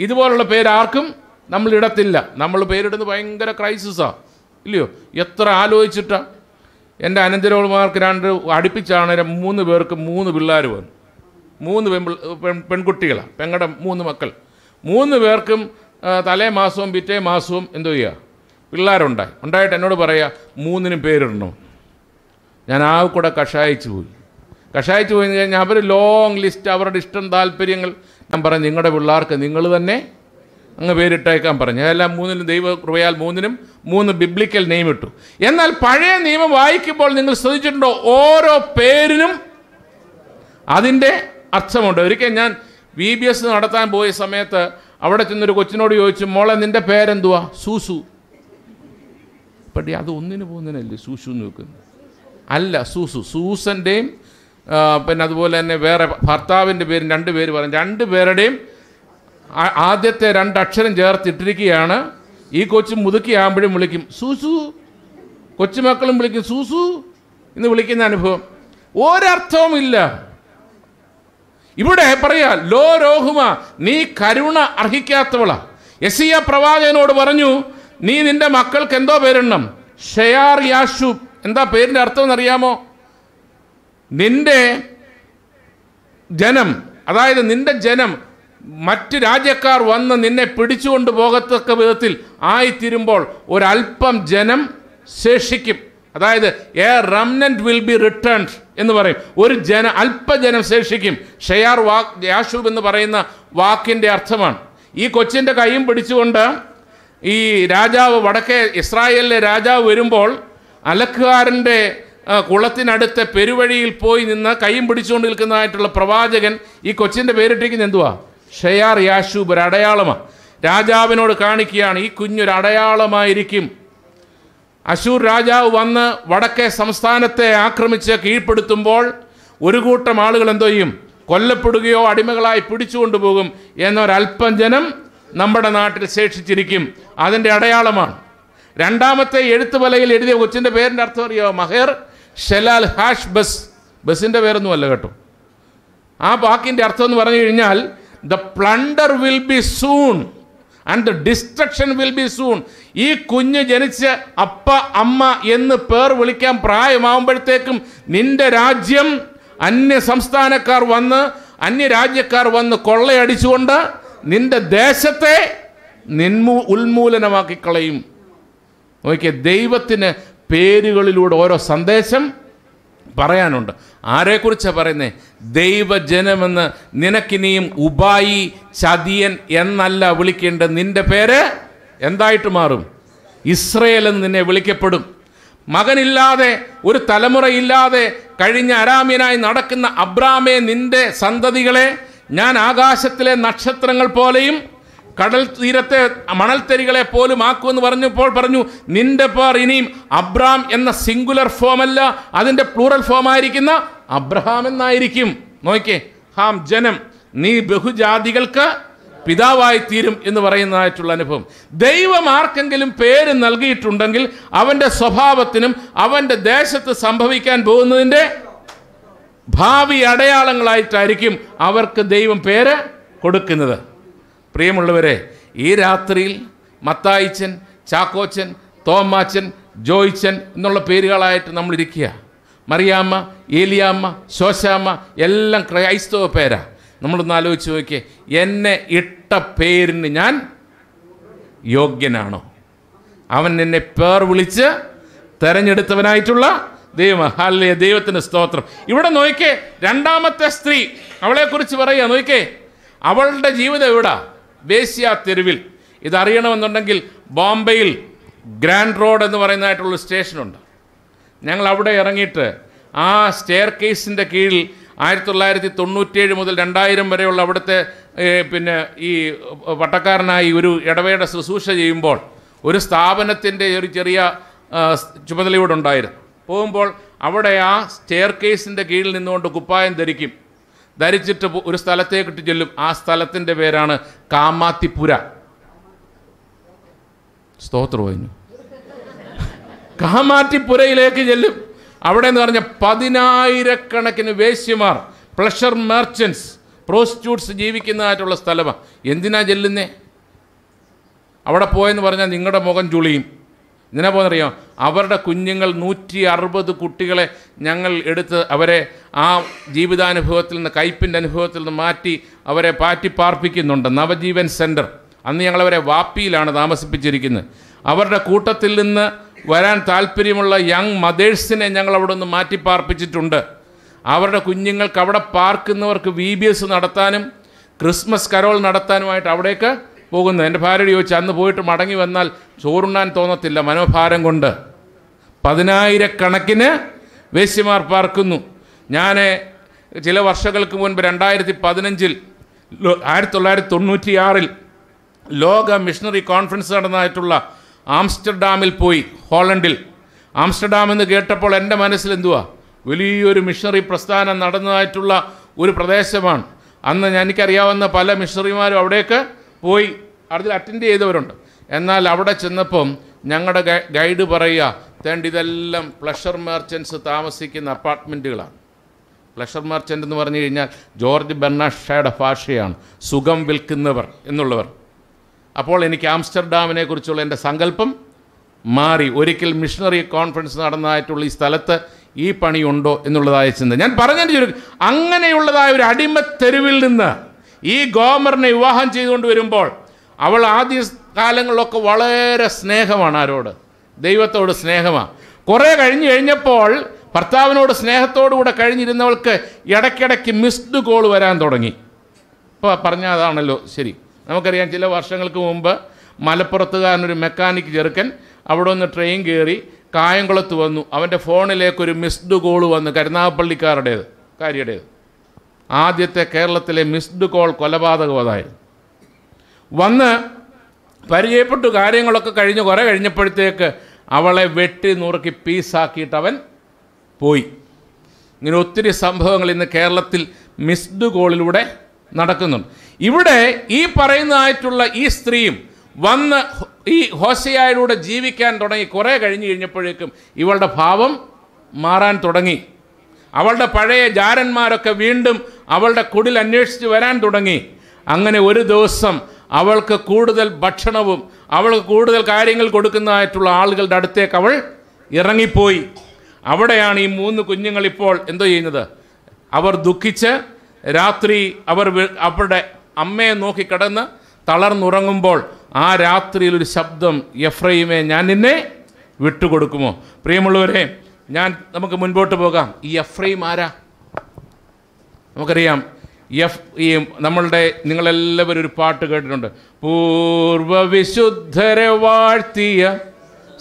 ഇതുപോലുള്ള പേര് ആർക്കും നമ്മൾ ഇടത്തില്ല നമ്മൾ പേരിടുന്നത് ഭയങ്കര ക്രൈസിസാ ഇല്ലയോ എത്ര ആലോചിച്ചിട്ടാ എൻ്റെ അനന്തരോൾമാർക്ക് രണ്ട് അടുപ്പിച്ചാണ് മൂന്ന് പേർക്ക് മൂന്ന് പിള്ളേർ വന്നു മൂന്ന് പെൺ പെൺകുട്ടികളാണ് പെങ്ങളുടെ മൂന്ന് മക്കൾ മൂന്ന് പേർക്കും തലേ മാസവും പിറ്റേ മാസവും എന്തു ചെയ്യുക പിള്ളേരുണ്ടായി ഉണ്ടായിട്ട് എന്നോട് പറയുക മൂന്നിനും പേരിടണം ഞാൻ ആ കൂടെ കഷായിച്ചു പോയി കഷായിച്ചു പോയി കഴിഞ്ഞാൽ അവർ ലോങ് ലിസ്റ്റ് അവരുടെ ഇഷ്ടം താല്പര്യങ്ങൾ ഞാൻ പറഞ്ഞു നിങ്ങളുടെ പിള്ളേർക്ക് നിങ്ങൾ തന്നെ അങ്ങ് പേരിട്ടേക്കാൻ പറഞ്ഞു അതെല്ലാം മൂന്നിനും ദൈവ കൃപയാൽ മൂന്നിനും മൂന്ന് ബിബ്ലിക്കൽ നെയിം ഇട്ടു എന്നാൽ പഴയ നിയമം വായിക്കുമ്പോൾ നിങ്ങൾ ശ്രദ്ധിച്ചിട്ടുണ്ടോ ഓരോ പേരിനും അതിൻ്റെ അർത്ഥമുണ്ട് ഒരിക്കൽ ഞാൻ വി ബി എസ് നടത്താൻ പോയ സമയത്ത് അവിടെ ചെന്നൊരു കൊച്ചിനോട് ചോദിച്ചു മോളെ നിൻ്റെ പേരെന്തുവാ സൂസു പടി അത് ഒന്നിനു പോകുന്നതിനല്ലേ സൂസു എന്ന് വെക്കുന്നത് അല്ല സൂസു സൂസൻ്റെയും പിന്നെ അതുപോലെ തന്നെ വേറെ ഭർത്താവിൻ്റെ പേരും രണ്ട് പേര് പറഞ്ഞു രണ്ട് പേരുടെയും ആദ്യത്തെ രണ്ടക്ഷരം ചേർത്തിട്ടിരിക്കുകയാണ് ഈ കൊച്ചു മുതുക്കിയാകുമ്പോഴും വിളിക്കും സൂസു കൊച്ചുമക്കളും വിളിക്കും സൂസു എന്ന് വിളിക്കുന്ന അനുഭവം ഇല്ല ഇവിടെ പറയാ ലോ രോഹുമ നീ കരുണ അർഹിക്കാത്തവളാ യസിയ പ്രവാചകനോട് പറഞ്ഞു നീ നിന്റെ മക്കൾക്ക് എന്തോ പേരെണ്ണം ഷെയാർ യാഷു എന്താ പേരിൻ്റെ അർത്ഥം എന്നറിയാമോ നിന്റെ ജനം അതായത് നിന്റെ ജനം മറ്റ് രാജ്യക്കാർ വന്ന് നിന്നെ പിടിച്ചുകൊണ്ട് പോകത്തക്ക വിധത്തിൽ ആയിത്തീരുമ്പോൾ ഒരല്പം ജനം ശേഷിക്കും അതായത് a remnant will be return എന്ന് പറയും ഒരു ജന അല്പജനം ശേഷിക്കും ഷെയാർ വാക്ക് യാഷൂബ് എന്ന് പറയുന്ന വാക്കിൻ്റെ അർത്ഥമാണ് ഈ കൊച്ചിൻ്റെ കൈയും പിടിച്ചുകൊണ്ട് ഈ രാജാവ് വടക്കേ ഇസ്രായേലിലെ രാജാവ് വരുമ്പോൾ അലക്കുകാരൻ്റെ കുളത്തിനടുത്ത പെരുവഴിയിൽ പോയി നിന്ന് കൈയും പിടിച്ചുകൊണ്ട് നിൽക്കുന്നതായിട്ടുള്ള പ്രവാചകൻ ഈ കൊച്ചിൻ്റെ പേരിട്ടിരിക്കുന്ന എന്തുവാ ഷെയാർ യാഷൂബ് ഒരു അടയാളമാണ് രാജാവിനോട് കാണിക്കുകയാണ് ഈ കുഞ്ഞൊരു അടയാളമായിരിക്കും അശൂർ രാജാവ് വന്ന് വടക്കേ സംസ്ഥാനത്തെ ആക്രമിച്ച് കീഴ്പ്പെടുത്തുമ്പോൾ ഒരു കൂട്ടം ആളുകൾ എന്തോ ചെയ്യും കൊല്ലപ്പെടുകയോ അടിമകളായി പിടിച്ചുകൊണ്ടുപോകും എന്നൊരൽപ്പം ജനം നമ്മുടെ നാട്ടിൽ ശേഷിച്ചിരിക്കും അതിൻ്റെ അടയാളമാണ് രണ്ടാമത്തെ വലയിൽ എഴുതിയ കൊച്ചിൻ്റെ പേരിൻ്റെ അർത്ഥം അറിയോ മഹേർ ഷെലാൽ ഹാഷ് ബസ് ബസ്സിൻ്റെ പേരൊന്നുമല്ല കേട്ടോ ആ വാക്കിൻ്റെ അർത്ഥം എന്ന് പറഞ്ഞു കഴിഞ്ഞാൽ the plunder will be soon and the destruction will be soon ഈ കുഞ്ഞ് ജനിച്ച് അപ്പ അമ്മ എന്ന് പേർ വിളിക്കാൻ പ്രായമാവുമ്പോഴത്തേക്കും നിന്റെ രാജ്യം അന്യ സംസ്ഥാനക്കാർ വന്ന് അന്യരാജ്യക്കാർ വന്ന് കൊള്ളയടിച്ചുകൊണ്ട് നിന്റെ ദേശത്തെ നിന്മൂ ഉന്മൂലനമാക്കി കളയും നോക്കിയേ ദൈവത്തിന് പേരുകളിലൂടെ ഓരോ സന്ദേശം പറയാനുണ്ട് ആരെക്കുറിച്ചാണ് പറയുന്നത് ദൈവജനമെന്ന് നിനക്കിനിയും ഉപായി ചതിയൻ എന്നല്ല വിളിക്കേണ്ടത് നിൻ്റെ പേര് എന്തായിട്ട് മാറും ഇസ്രയേൽ എന്ന് നിന്നെ വിളിക്കപ്പെടും മകനില്ലാതെ ഒരു തലമുറയില്ലാതെ കഴിഞ്ഞ അരാമ്യനായി നടക്കുന്ന അബ്രാമെ നിന്റെ സന്തതികളെ ഞാൻ ആകാശത്തിലെ നക്ഷത്രങ്ങൾ പോലെയും കടൽ തീരത്തെ മണൽത്തരികളെ പോലും ആക്കുമെന്ന് പറഞ്ഞപ്പോൾ പറഞ്ഞു നിന്റെ പേർ ഇനിയും അബ്രാം എന്ന സിംഗുലർ ഫോം അല്ല അതിൻ്റെ പ്ലൂറൽ ഫോം ആയിരിക്കുന്ന അബ്രഹാം എന്നായിരിക്കും നോക്കിയേ ഹാം ജനം നീ ബഹുജാതികൾക്ക് പിതാവായി തീരും എന്ന് പറയുന്നതായിട്ടുള്ള അനുഭവം ദൈവം ആർക്കെങ്കിലും പേര് നൽകിയിട്ടുണ്ടെങ്കിൽ അവൻ്റെ സ്വഭാവത്തിനും അവൻ്റെ ദേശത്ത് സംഭവിക്കാൻ പോകുന്നതിൻ്റെ ഭാവി അടയാളങ്ങളായിട്ടായിരിക്കും അവർക്ക് ദൈവം പേര് കൊടുക്കുന്നത് പ്രിയമുള്ളവരെ ഈ രാത്രിയിൽ മത്തായിച്ചൻ ചാക്കോച്ചൻ തോമാച്ചൻ ജോയിച്ചൻ എന്നുള്ള പേരുകളായിട്ട് നമ്മൾ ഇരിക്കുക മറിയാമ്മ ഏലിയാമ്മ ശോശാമ്മ എല്ലാം ക്രൈസ്തവ പേരാ നമ്മളൊന്ന് ആലോചിച്ച് നോക്കിയേ എന്നെ ഇട്ട പേരിന് ഞാൻ യോഗ്യനാണോ അവൻ എന്നെ പേർ വിളിച്ച് തെരഞ്ഞെടുത്തവനായിട്ടുള്ള ദൈവം ഹാലയ ദൈവത്തിൻ്റെ സ്തോത്രം ഇവിടെ നോക്കേ രണ്ടാമത്തെ സ്ത്രീ അവളെക്കുറിച്ച് പറയുക നോക്കേ അവളുടെ ജീവിതം എവിടാ വേശ്യ തെരുവിൽ ഇതറിയണമെന്നുണ്ടെങ്കിൽ ബോംബെയിൽ ഗ്രാൻഡ് റോഡ് എന്ന് പറയുന്നതായിട്ടുള്ള സ്റ്റേഷനുണ്ട് ഞങ്ങൾ അവിടെ ഇറങ്ങിയിട്ട് ആ സ്റ്റെയർ കേസിൻ്റെ കീഴിൽ ആയിരത്തി തൊള്ളായിരത്തി തൊണ്ണൂറ്റേഴ് മുതൽ രണ്ടായിരം വരെയുള്ള അവിടുത്തെ പിന്നെ ഈ വട്ടക്കാരനായി ഒരു ഇടവയുടെ ശുശ്രൂഷ ചെയ്യുമ്പോൾ ഒരു സ്ഥാപനത്തിൻ്റെ ഒരു ചെറിയ ചുമതലയോടുണ്ടായിരുന്നു പോകുമ്പോൾ അവിടെ ആ സ്റ്റെയർ കേസിൻ്റെ കീഴിൽ നിന്നുകൊണ്ട് കുപ്പായം ധരിക്കും ധരിച്ചിട്ട് ഒരു ഇട്ട് ചെല്ലും ആ സ്ഥലത്തിൻ്റെ പേരാണ് കാമാത്തിപ്പുര സ്തോത്രം പറഞ്ഞു കാമാറ്റിപ്പുരയിലേക്ക് ചെല്ലും അവിടെ എന്ന് പറഞ്ഞ പതിനായിരക്കണക്കിന് വേശ്യമാർ പ്ലഷർ മെർച്ചൻസ് പ്രോസ്റ്റിറ്റ്യൂട്ട്സ് ജീവിക്കുന്നതായിട്ടുള്ള സ്ഥലമാണ് എന്തിനാ ചെല്ലുന്നേ അവിടെ പോയെന്ന് പറഞ്ഞാൽ നിങ്ങളുടെ മുഖം ചുളിയും ഇതിനെ പോകുന്നറിയോ അവരുടെ കുഞ്ഞുങ്ങൾ നൂറ്റി അറുപത് കുട്ടികളെ ഞങ്ങൾ എടുത്ത് അവരെ ആ ജീവിതാനുഭവത്തിൽ നിന്ന് കയ്പിൻ്റെ അനുഭവത്തിൽ നിന്ന് മാറ്റി അവരെ പാറ്റിപ്പാർപ്പിക്കുന്നുണ്ട് നവജീവൻ സെൻറ്റർ അന്ന് ഞങ്ങളവരെ വാപ്പിയിലാണ് താമസിപ്പിച്ചിരിക്കുന്നത് അവരുടെ കൂട്ടത്തിൽ നിന്ന് വരാൻ താല്പര്യമുള്ള യങ് മദേഴ്സിനെ ഞങ്ങൾ അവിടെ നിന്ന് മാറ്റിപ്പാർപ്പിച്ചിട്ടുണ്ട് അവരുടെ കുഞ്ഞുങ്ങൾക്ക് അവിടെ പാർക്കുന്നവർക്ക് വി ബി എസ് നടത്താനും ക്രിസ്മസ് കരോൾ നടത്താനുമായിട്ട് അവിടേക്ക് പോകുന്നത് എൻ്റെ ഭാര്യ ചോദിച്ചു അന്ന് പോയിട്ട് മടങ്ങി വന്നാൽ ചോറുണ്ണാൻ തോന്നത്തില്ല മനോഭാരം കൊണ്ട് പതിനായിരക്കണക്കിന് വേശ്യമാർ പാർക്കുന്നു ഞാൻ ചില വർഷങ്ങൾക്ക് മുൻപ് രണ്ടായിരത്തി പതിനഞ്ചിൽ ആയിരത്തി തൊള്ളായിരത്തി തൊണ്ണൂറ്റിയാറിൽ ലോക മിഷണറി കോൺഫറൻസ് നടന്നതായിട്ടുള്ള ആംസ്റ്റർഡാമിൽ പോയി ഹോളണ്ടിൽ ആംസ്റ്റർഡാം എന്ന് കേട്ടപ്പോൾ എൻ്റെ മനസ്സിൽ എന്തുവാ വലിയൊരു മിഷണറി പ്രസ്ഥാനം നടന്നതായിട്ടുള്ള ഒരു പ്രദേശമാണ് അന്ന് എനിക്കറിയാവുന്ന പല മിഷണറിമാരും അവിടേക്ക് പോയി അതിൽ അറ്റൻഡ് ചെയ്തവരുണ്ട് എന്നാൽ അവിടെ ചെന്നപ്പം ഞങ്ങളുടെ ഗൈഡ് പറയുക തേണ്ട ഇതെല്ലാം പ്ലഷർ മെർച്ചൻസ് താമസിക്കുന്ന അപ്പാർട്ട്മെൻറ്റുകളാണ് പ്ലഷർ മെർച്ചൻ്റ് എന്ന് പറഞ്ഞു കഴിഞ്ഞാൽ ജോർജ് ബെർണാഷയുടെ ഭാഷയാണ് സുഖം വിൽക്കുന്നവർ എന്നുള്ളവർ അപ്പോൾ എനിക്ക് ആംസ്റ്റർഡാമിനെ കുറിച്ചുള്ള എൻ്റെ സങ്കല്പം മാറി ഒരിക്കൽ മിഷണറി കോൺഫറൻസ് നടന്നതായിട്ടുള്ള ഈ സ്ഥലത്ത് ഈ പണിയുണ്ടോ എന്നുള്ളതായ ചിന്ത ഞാൻ പറഞ്ഞതിൻ്റെ ഒരു അങ്ങനെയുള്ളതായ ഒരു അടിമത്തെരുവിൽ നിന്ന് ഈ ഗോമറിനെ വിവാഹം ചെയ്തുകൊണ്ട് വരുമ്പോൾ അവൾ ആദ്യ കാലങ്ങളിലൊക്കെ വളരെ സ്നേഹമാണ് ആരോട് ദൈവത്തോട് സ്നേഹമാണ് കുറേ കഴിഞ്ഞു കഴിഞ്ഞപ്പോൾ ഭർത്താവിനോട് സ്നേഹത്തോടുകൂടെ കഴിഞ്ഞിരുന്നവൾക്ക് ഇടയ്ക്കിടയ്ക്ക് മിസ്ഡ് കോൾ വരാൻ തുടങ്ങി ഇപ്പോൾ പറഞ്ഞാൽ അതാണല്ലോ ശരി നമുക്കറിയാം ചില വർഷങ്ങൾക്ക് മുമ്പ് മലപ്പുറത്തുകാരനൊരു മെക്കാനിക് ചെറുക്കൻ അവിടെ ഒന്ന് ട്രെയിൻ കയറി കായംകുളത്ത് വന്നു അവൻ്റെ ഫോണിലേക്കൊരു മിസ്ഡ് കോൾ വന്നു കരുനാഗപ്പള്ളിക്കാരുടേത് കാര്യടേത് ആദ്യത്തെ കേരളത്തിലെ മിസ്ഡ് കോൾ കൊലപാതകം അതായിരുന്നു വന്ന് പരിചയപ്പെട്ടു കാര്യങ്ങളൊക്കെ കഴിഞ്ഞ് കുറേ കഴിഞ്ഞപ്പോഴത്തേക്ക് അവളെ വെട്ടി നുറുക്കി പീസാക്കിയിട്ട് അവൻ പോയി ഇങ്ങനെ ഒത്തിരി സംഭവങ്ങൾ ഇന്ന് കേരളത്തിൽ മിസ്ഡ് കോളിലൂടെ നടക്കുന്നുണ്ട് ഇവിടെ ഈ പറയുന്നതായിട്ടുള്ള ഈ സ്ത്രീയും വന്ന് ഈ ഹോസയായിലൂടെ ജീവിക്കാൻ തുടങ്ങി കുറേ കഴിഞ്ഞ് കഴിഞ്ഞപ്പോഴേക്കും ഇവളുടെ ഭാവം മാറാൻ തുടങ്ങി അവളുടെ പഴയ ജാരന്മാരൊക്കെ വീണ്ടും അവളുടെ കുടിൽ അന്വേഷിച്ച് വരാൻ തുടങ്ങി അങ്ങനെ ഒരു ദിവസം അവൾക്ക് കൂടുതൽ ഭക്ഷണവും അവൾക്ക് കൂടുതൽ കാര്യങ്ങൾ കൊടുക്കുന്നതായിട്ടുള്ള ആളുകളുടെ അടുത്തേക്ക് അവൾ ഇറങ്ങിപ്പോയി അവിടെയാണ് ഈ മൂന്ന് കുഞ്ഞുങ്ങൾ ഇപ്പോൾ എന്തോ ചെയ്യുന്നത് അവർ ദുഃഖിച്ച് രാത്രി അവർ അവരുടെ അമ്മയെ നോക്കി കിടന്ന് തളർന്നുറങ്ങുമ്പോൾ ആ രാത്രിയിൽ ഒരു ശബ്ദം എഫ്രൈമേ ഞാൻ നിന്നെ വിട്ടുകൊടുക്കുമോ പ്രിയമുള്ളവരെ ഞാൻ നമുക്ക് മുൻപോട്ട് പോകാം ഈ എഫ്രൈം ആരാ നമുക്കറിയാം എഫ് ഈ നമ്മളുടെ നിങ്ങളെല്ലാവരും ഒരു പാട്ട് കേട്ടിട്ടുണ്ട് പൂർവവിശുദ്ധരെ വിശുദ്ധരെ വാഴ്ത്തിയ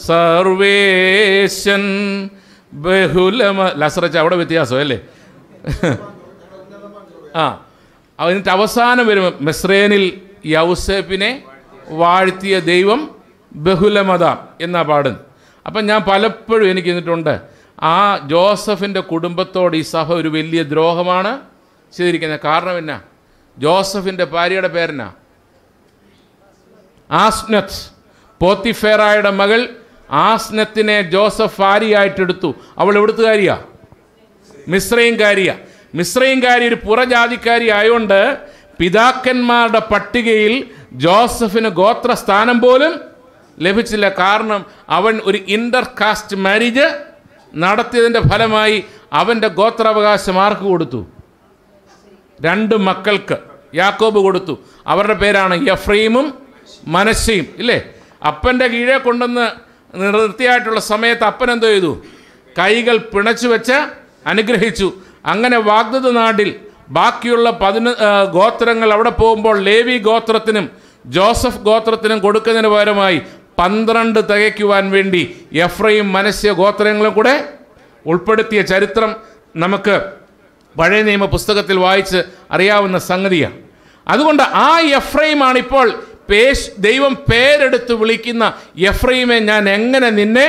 സർവേശൻ ബഹുലമ ലസറച്ച അവിടെ വ്യത്യാസം അല്ലേ ആ എന്നിട്ട് അവസാനം വരും മെസ്രേനിൽ യൗസേപ്പിനെ വാഴ്ത്തിയ ദൈവം ബഹുലമത എന്നാ പാടുന്നത് അപ്പം ഞാൻ പലപ്പോഴും എനിക്ക് എന്നിട്ടുണ്ട് ആ ജോസഫിൻ്റെ കുടുംബത്തോട് ഈ സഭ ഒരു വലിയ ദ്രോഹമാണ് ചെയ്തിരിക്കുന്നത് കാരണം എന്നാ ജോസഫിൻ്റെ ഭാര്യയുടെ പേരെന്നാ ആസ്നത്ത് പോത്തിഫേറായുടെ മകൾ ആസ്നത്തിനെ ജോസഫ് ഭാര്യയായിട്ടെടുത്തു അവൾ എവിടുത്തുകാരിയാ മിശ്രയുംകാരിയാ മിശ്രയുംകാരി ഒരു പുറജാതിക്കാരി ആയതുകൊണ്ട് പിതാക്കന്മാരുടെ പട്ടികയിൽ ജോസഫിന് ഗോത്ര സ്ഥാനം പോലും ലഭിച്ചില്ല കാരണം അവൻ ഒരു കാസ്റ്റ് മാരേജ് നടത്തിയതിൻ്റെ ഫലമായി അവൻ്റെ ഗോത്രാവകാശം ആർക്ക് കൊടുത്തു രണ്ട് മക്കൾക്ക് യാക്കോബ് കൊടുത്തു അവരുടെ പേരാണ് യഫ്രീമും മനസ്സയും ഇല്ലേ അപ്പൻ്റെ കീഴെ കൊണ്ടുവന്ന് നിർത്തിയായിട്ടുള്ള സമയത്ത് അപ്പൻ എന്തോ ചെയ്തു കൈകൾ പിണച്ചു വെച്ച് അനുഗ്രഹിച്ചു അങ്ങനെ വാഗ്ദത്ത നാട്ടിൽ ബാക്കിയുള്ള പതിന ഗോത്രങ്ങൾ അവിടെ പോകുമ്പോൾ ലേവി ഗോത്രത്തിനും ജോസഫ് ഗോത്രത്തിനും കൊടുക്കുന്നതിന് പകരമായി പന്ത്രണ്ട് തികയ്ക്കുവാൻ വേണ്ടി എഫ്രയും മനസ്സ്യ ഗോത്രങ്ങളും കൂടെ ഉൾപ്പെടുത്തിയ ചരിത്രം നമുക്ക് പഴയ നിയമ പുസ്തകത്തിൽ വായിച്ച് അറിയാവുന്ന സംഗതിയാണ് അതുകൊണ്ട് ആ എഫ്രൈമാണ് ഇപ്പോൾ പേശ് ദൈവം പേരെടുത്ത് വിളിക്കുന്ന എഫ്രൈമെ ഞാൻ എങ്ങനെ നിന്നെ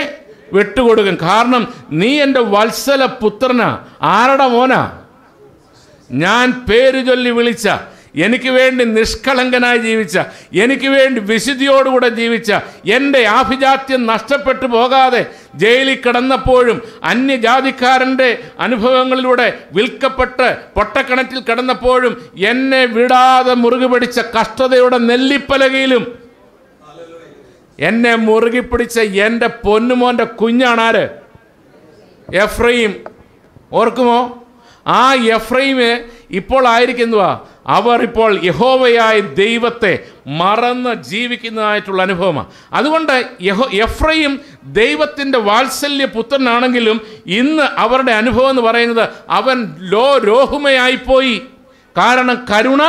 വിട്ടുകൊടുക്കും കാരണം നീ എൻ്റെ വത്സല പുത്രനാ ആരുടെ മോനാ ഞാൻ പേര് ചൊല്ലി വിളിച്ച എനിക്ക് വേണ്ടി നിഷ്കളങ്കനായി ജീവിച്ച എനിക്ക് വേണ്ടി വിശുദ്ധിയോടുകൂടെ ജീവിച്ച എൻ്റെ ആഭിജാത്യം നഷ്ടപ്പെട്ടു പോകാതെ ജയിലിൽ കിടന്നപ്പോഴും അന്യജാതിക്കാരൻ്റെ അനുഭവങ്ങളിലൂടെ വിൽക്കപ്പെട്ട് പൊട്ടക്കിണറ്റിൽ കിടന്നപ്പോഴും എന്നെ വിടാതെ മുറുകി പിടിച്ച കഷ്ടതയുടെ നെല്ലിപ്പലകയിലും എന്നെ മുറുകി പിടിച്ച എൻ്റെ പൊന്നുമോൻ്റെ കുഞ്ഞാണ് ആര് എഫ്രൈം ഓർക്കുമോ ആ എഫ്രൈം ഇപ്പോൾ ആയിരിക്കുന്നുവാ അവർ ഇപ്പോൾ യഹോവയായ ദൈവത്തെ മറന്ന് ജീവിക്കുന്നതായിട്ടുള്ള അനുഭവമാണ് അതുകൊണ്ട് യഹോ എഫ്രയും ദൈവത്തിൻ്റെ വാത്സല്യ പുത്രനാണെങ്കിലും ഇന്ന് അവരുടെ അനുഭവം എന്ന് പറയുന്നത് അവൻ ലോ രോഹുമയായിപ്പോയി കാരണം കരുണ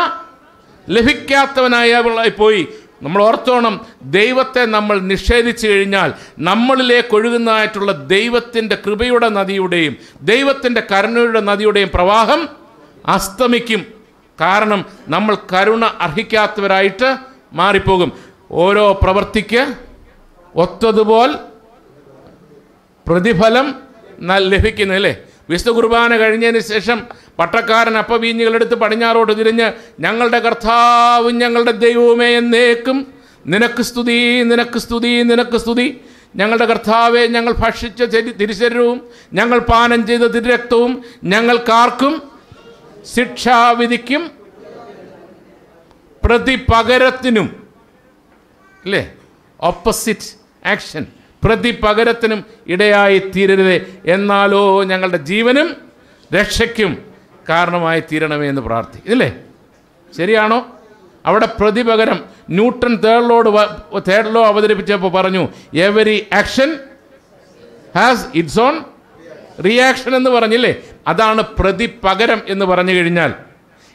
ലഭിക്കാത്തവനായി പോയി നമ്മൾ ഓർത്തോണം ദൈവത്തെ നമ്മൾ നിഷേധിച്ചു കഴിഞ്ഞാൽ നമ്മളിലേക്ക് ഒഴുകുന്നതായിട്ടുള്ള ദൈവത്തിൻ്റെ കൃപയുടെ നദിയുടെയും ദൈവത്തിൻ്റെ കരുണയുടെ നദിയുടെയും പ്രവാഹം അസ്തമിക്കും കാരണം നമ്മൾ കരുണ അർഹിക്കാത്തവരായിട്ട് മാറിപ്പോകും ഓരോ പ്രവൃത്തിക്ക് ഒത്തതുപോൽ പ്രതിഫലം ലഭിക്കുന്നു അല്ലേ വിശുദ്ധ കുർബാന കഴിഞ്ഞതിന് ശേഷം പട്ടക്കാരൻ അപ്പവീഞ്ഞുകളെടുത്ത് പടിഞ്ഞാറോട്ട് തിരിഞ്ഞ് ഞങ്ങളുടെ കർത്താവും ഞങ്ങളുടെ ദൈവവുമേ എന്നേക്കും നിനക്ക് സ്തുതി നിനക്ക് സ്തുതി നിനക്ക് സ്തുതി ഞങ്ങളുടെ കർത്താവെ ഞങ്ങൾ ഭക്ഷിച്ച തിരിശരീരവും ഞങ്ങൾ പാനം ചെയ്ത തിരക്തവും ഞങ്ങൾക്കാർക്കും ശിക്ഷാവിധിക്കും പ്രതിപകരത്തിനും അല്ലേ ഓപ്പോസിറ്റ് ആക്ഷൻ പ്രതിപകരത്തിനും ഇടയായി തീരരുത് എന്നാലോ ഞങ്ങളുടെ ജീവനും രക്ഷയ്ക്കും കാരണമായി തീരണമേ എന്ന് പ്രാർത്ഥി ഇല്ലേ ശരിയാണോ അവിടെ പ്രതിപകരം ന്യൂട്ടൺ തേർഡിലോട് തേർഡിലോ അവതരിപ്പിച്ചപ്പോൾ പറഞ്ഞു every action has its own reaction എന്ന് പറഞ്ഞില്ലേ അതാണ് പ്രതിപകരം എന്ന് പറഞ്ഞു കഴിഞ്ഞാൽ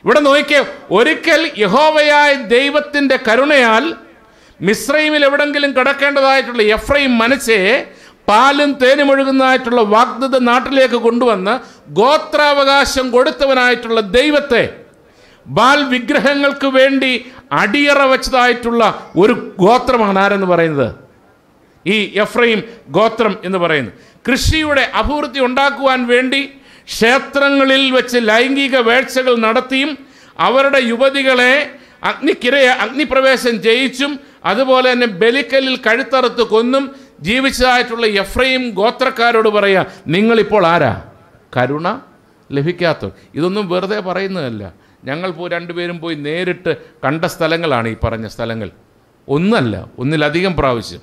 ഇവിടെ നോക്കിയേ ഒരിക്കൽ യഹോവയായ ദൈവത്തിൻ്റെ കരുണയാൽ മിശ്രൈമിൽ എവിടെങ്കിലും കിടക്കേണ്ടതായിട്ടുള്ള എഫ്രൈം മനസ്സെ പാലും തേനും ഒഴുകുന്നതായിട്ടുള്ള വാഗ്ദത്ത നാട്ടിലേക്ക് കൊണ്ടുവന്ന് ഗോത്രാവകാശം കൊടുത്തവനായിട്ടുള്ള ദൈവത്തെ ബാൽ വിഗ്രഹങ്ങൾക്ക് വേണ്ടി അടിയറ വെച്ചതായിട്ടുള്ള ഒരു ഗോത്രമാണ് ആരെന്ന് പറയുന്നത് ഈ എഫ്രൈം ഗോത്രം എന്ന് പറയുന്നത് കൃഷിയുടെ അഭിവൃദ്ധി ഉണ്ടാക്കുവാൻ വേണ്ടി ക്ഷേത്രങ്ങളിൽ വെച്ച് ലൈംഗിക വേഴ്ചകൾ നടത്തിയും അവരുടെ യുവതികളെ അഗ്നിക്കിരയെ അഗ്നിപ്രവേശം ചെയ്യിച്ചും അതുപോലെ തന്നെ ബലിക്കല്ലിൽ കഴുത്തറുത്ത് കൊന്നും ജീവിച്ചതായിട്ടുള്ള എഫ്രൈം ഗോത്രക്കാരോട് പറയുക നിങ്ങളിപ്പോൾ ആരാ കരുണ ലഭിക്കാത്ത ഇതൊന്നും വെറുതെ പറയുന്നതല്ല ഞങ്ങൾ പോയി രണ്ടുപേരും പോയി നേരിട്ട് കണ്ട സ്ഥലങ്ങളാണ് ഈ പറഞ്ഞ സ്ഥലങ്ങൾ ഒന്നല്ല ഒന്നിലധികം പ്രാവശ്യം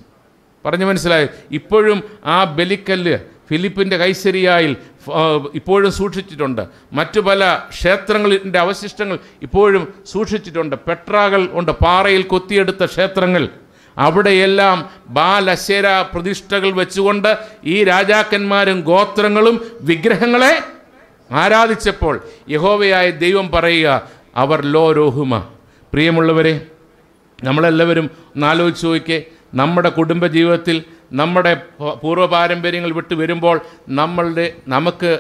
പറഞ്ഞു മനസ്സിലായി ഇപ്പോഴും ആ ബലിക്കല്ല് ഫിലിപ്പിൻ്റെ കൈശരിയായിൽ ഇപ്പോഴും സൂക്ഷിച്ചിട്ടുണ്ട് മറ്റു പല ക്ഷേത്രങ്ങളിൻ്റെ അവശിഷ്ടങ്ങൾ ഇപ്പോഴും സൂക്ഷിച്ചിട്ടുണ്ട് പെട്രാകൾ ഉണ്ട് പാറയിൽ കൊത്തിയെടുത്ത ക്ഷേത്രങ്ങൾ അവിടെയെല്ലാം ബാലശേര പ്രതിഷ്ഠകൾ വെച്ചുകൊണ്ട് ഈ രാജാക്കന്മാരും ഗോത്രങ്ങളും വിഗ്രഹങ്ങളെ ആരാധിച്ചപ്പോൾ യഹോവയായ ദൈവം പറയുക അവർ ലോ രോഹുമ പ്രിയമുള്ളവരെ നമ്മളെല്ലാവരും ഒന്ന് ആലോചിച്ച് നോക്കിയേ നമ്മുടെ കുടുംബജീവിതത്തിൽ നമ്മുടെ പൂർവ്വ പാരമ്പര്യങ്ങൾ വിട്ടു വരുമ്പോൾ നമ്മളുടെ നമുക്ക്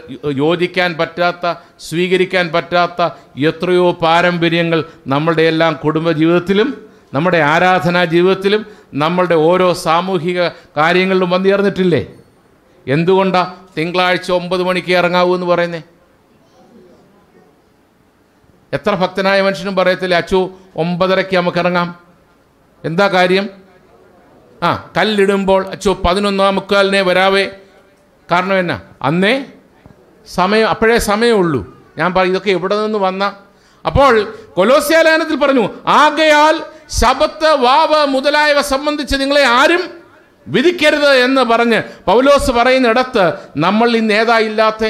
യോജിക്കാൻ പറ്റാത്ത സ്വീകരിക്കാൻ പറ്റാത്ത എത്രയോ പാരമ്പര്യങ്ങൾ നമ്മളുടെ എല്ലാം കുടുംബജീവിതത്തിലും നമ്മുടെ ആരാധനാ ജീവിതത്തിലും നമ്മളുടെ ഓരോ സാമൂഹിക കാര്യങ്ങളിലും വന്നു ചേർന്നിട്ടില്ലേ എന്തുകൊണ്ടാണ് തിങ്കളാഴ്ച ഒമ്പത് മണിക്ക് ഇറങ്ങാവൂ എന്ന് പറയുന്നേ എത്ര ഭക്തനായ മനുഷ്യനും പറയത്തില്ല അച്ചു ഒമ്പതരയ്ക്ക് നമുക്ക് ഇറങ്ങാം എന്താ കാര്യം ആ കല്ലിടുമ്പോൾ അച്ചോ പതിനൊന്നാം മുക്കാലിനെ വരാവേ കാരണം എന്നാ അന്നേ സമയം അപ്പോഴേ സമയമുള്ളൂ ഞാൻ പറയും ഇതൊക്കെ എവിടെ നിന്ന് വന്ന അപ്പോൾ കൊലോസ്യാലാനത്തിൽ പറഞ്ഞു ആകയാൽ ശബത്ത് വാവ് മുതലായവ സംബന്ധിച്ച് നിങ്ങളെ ആരും വിധിക്കരുത് എന്ന് പറഞ്ഞ് പൗലോസ് പറയുന്നിടത്ത് നമ്മൾ ഇന്ന് നേതായില്ലാത്ത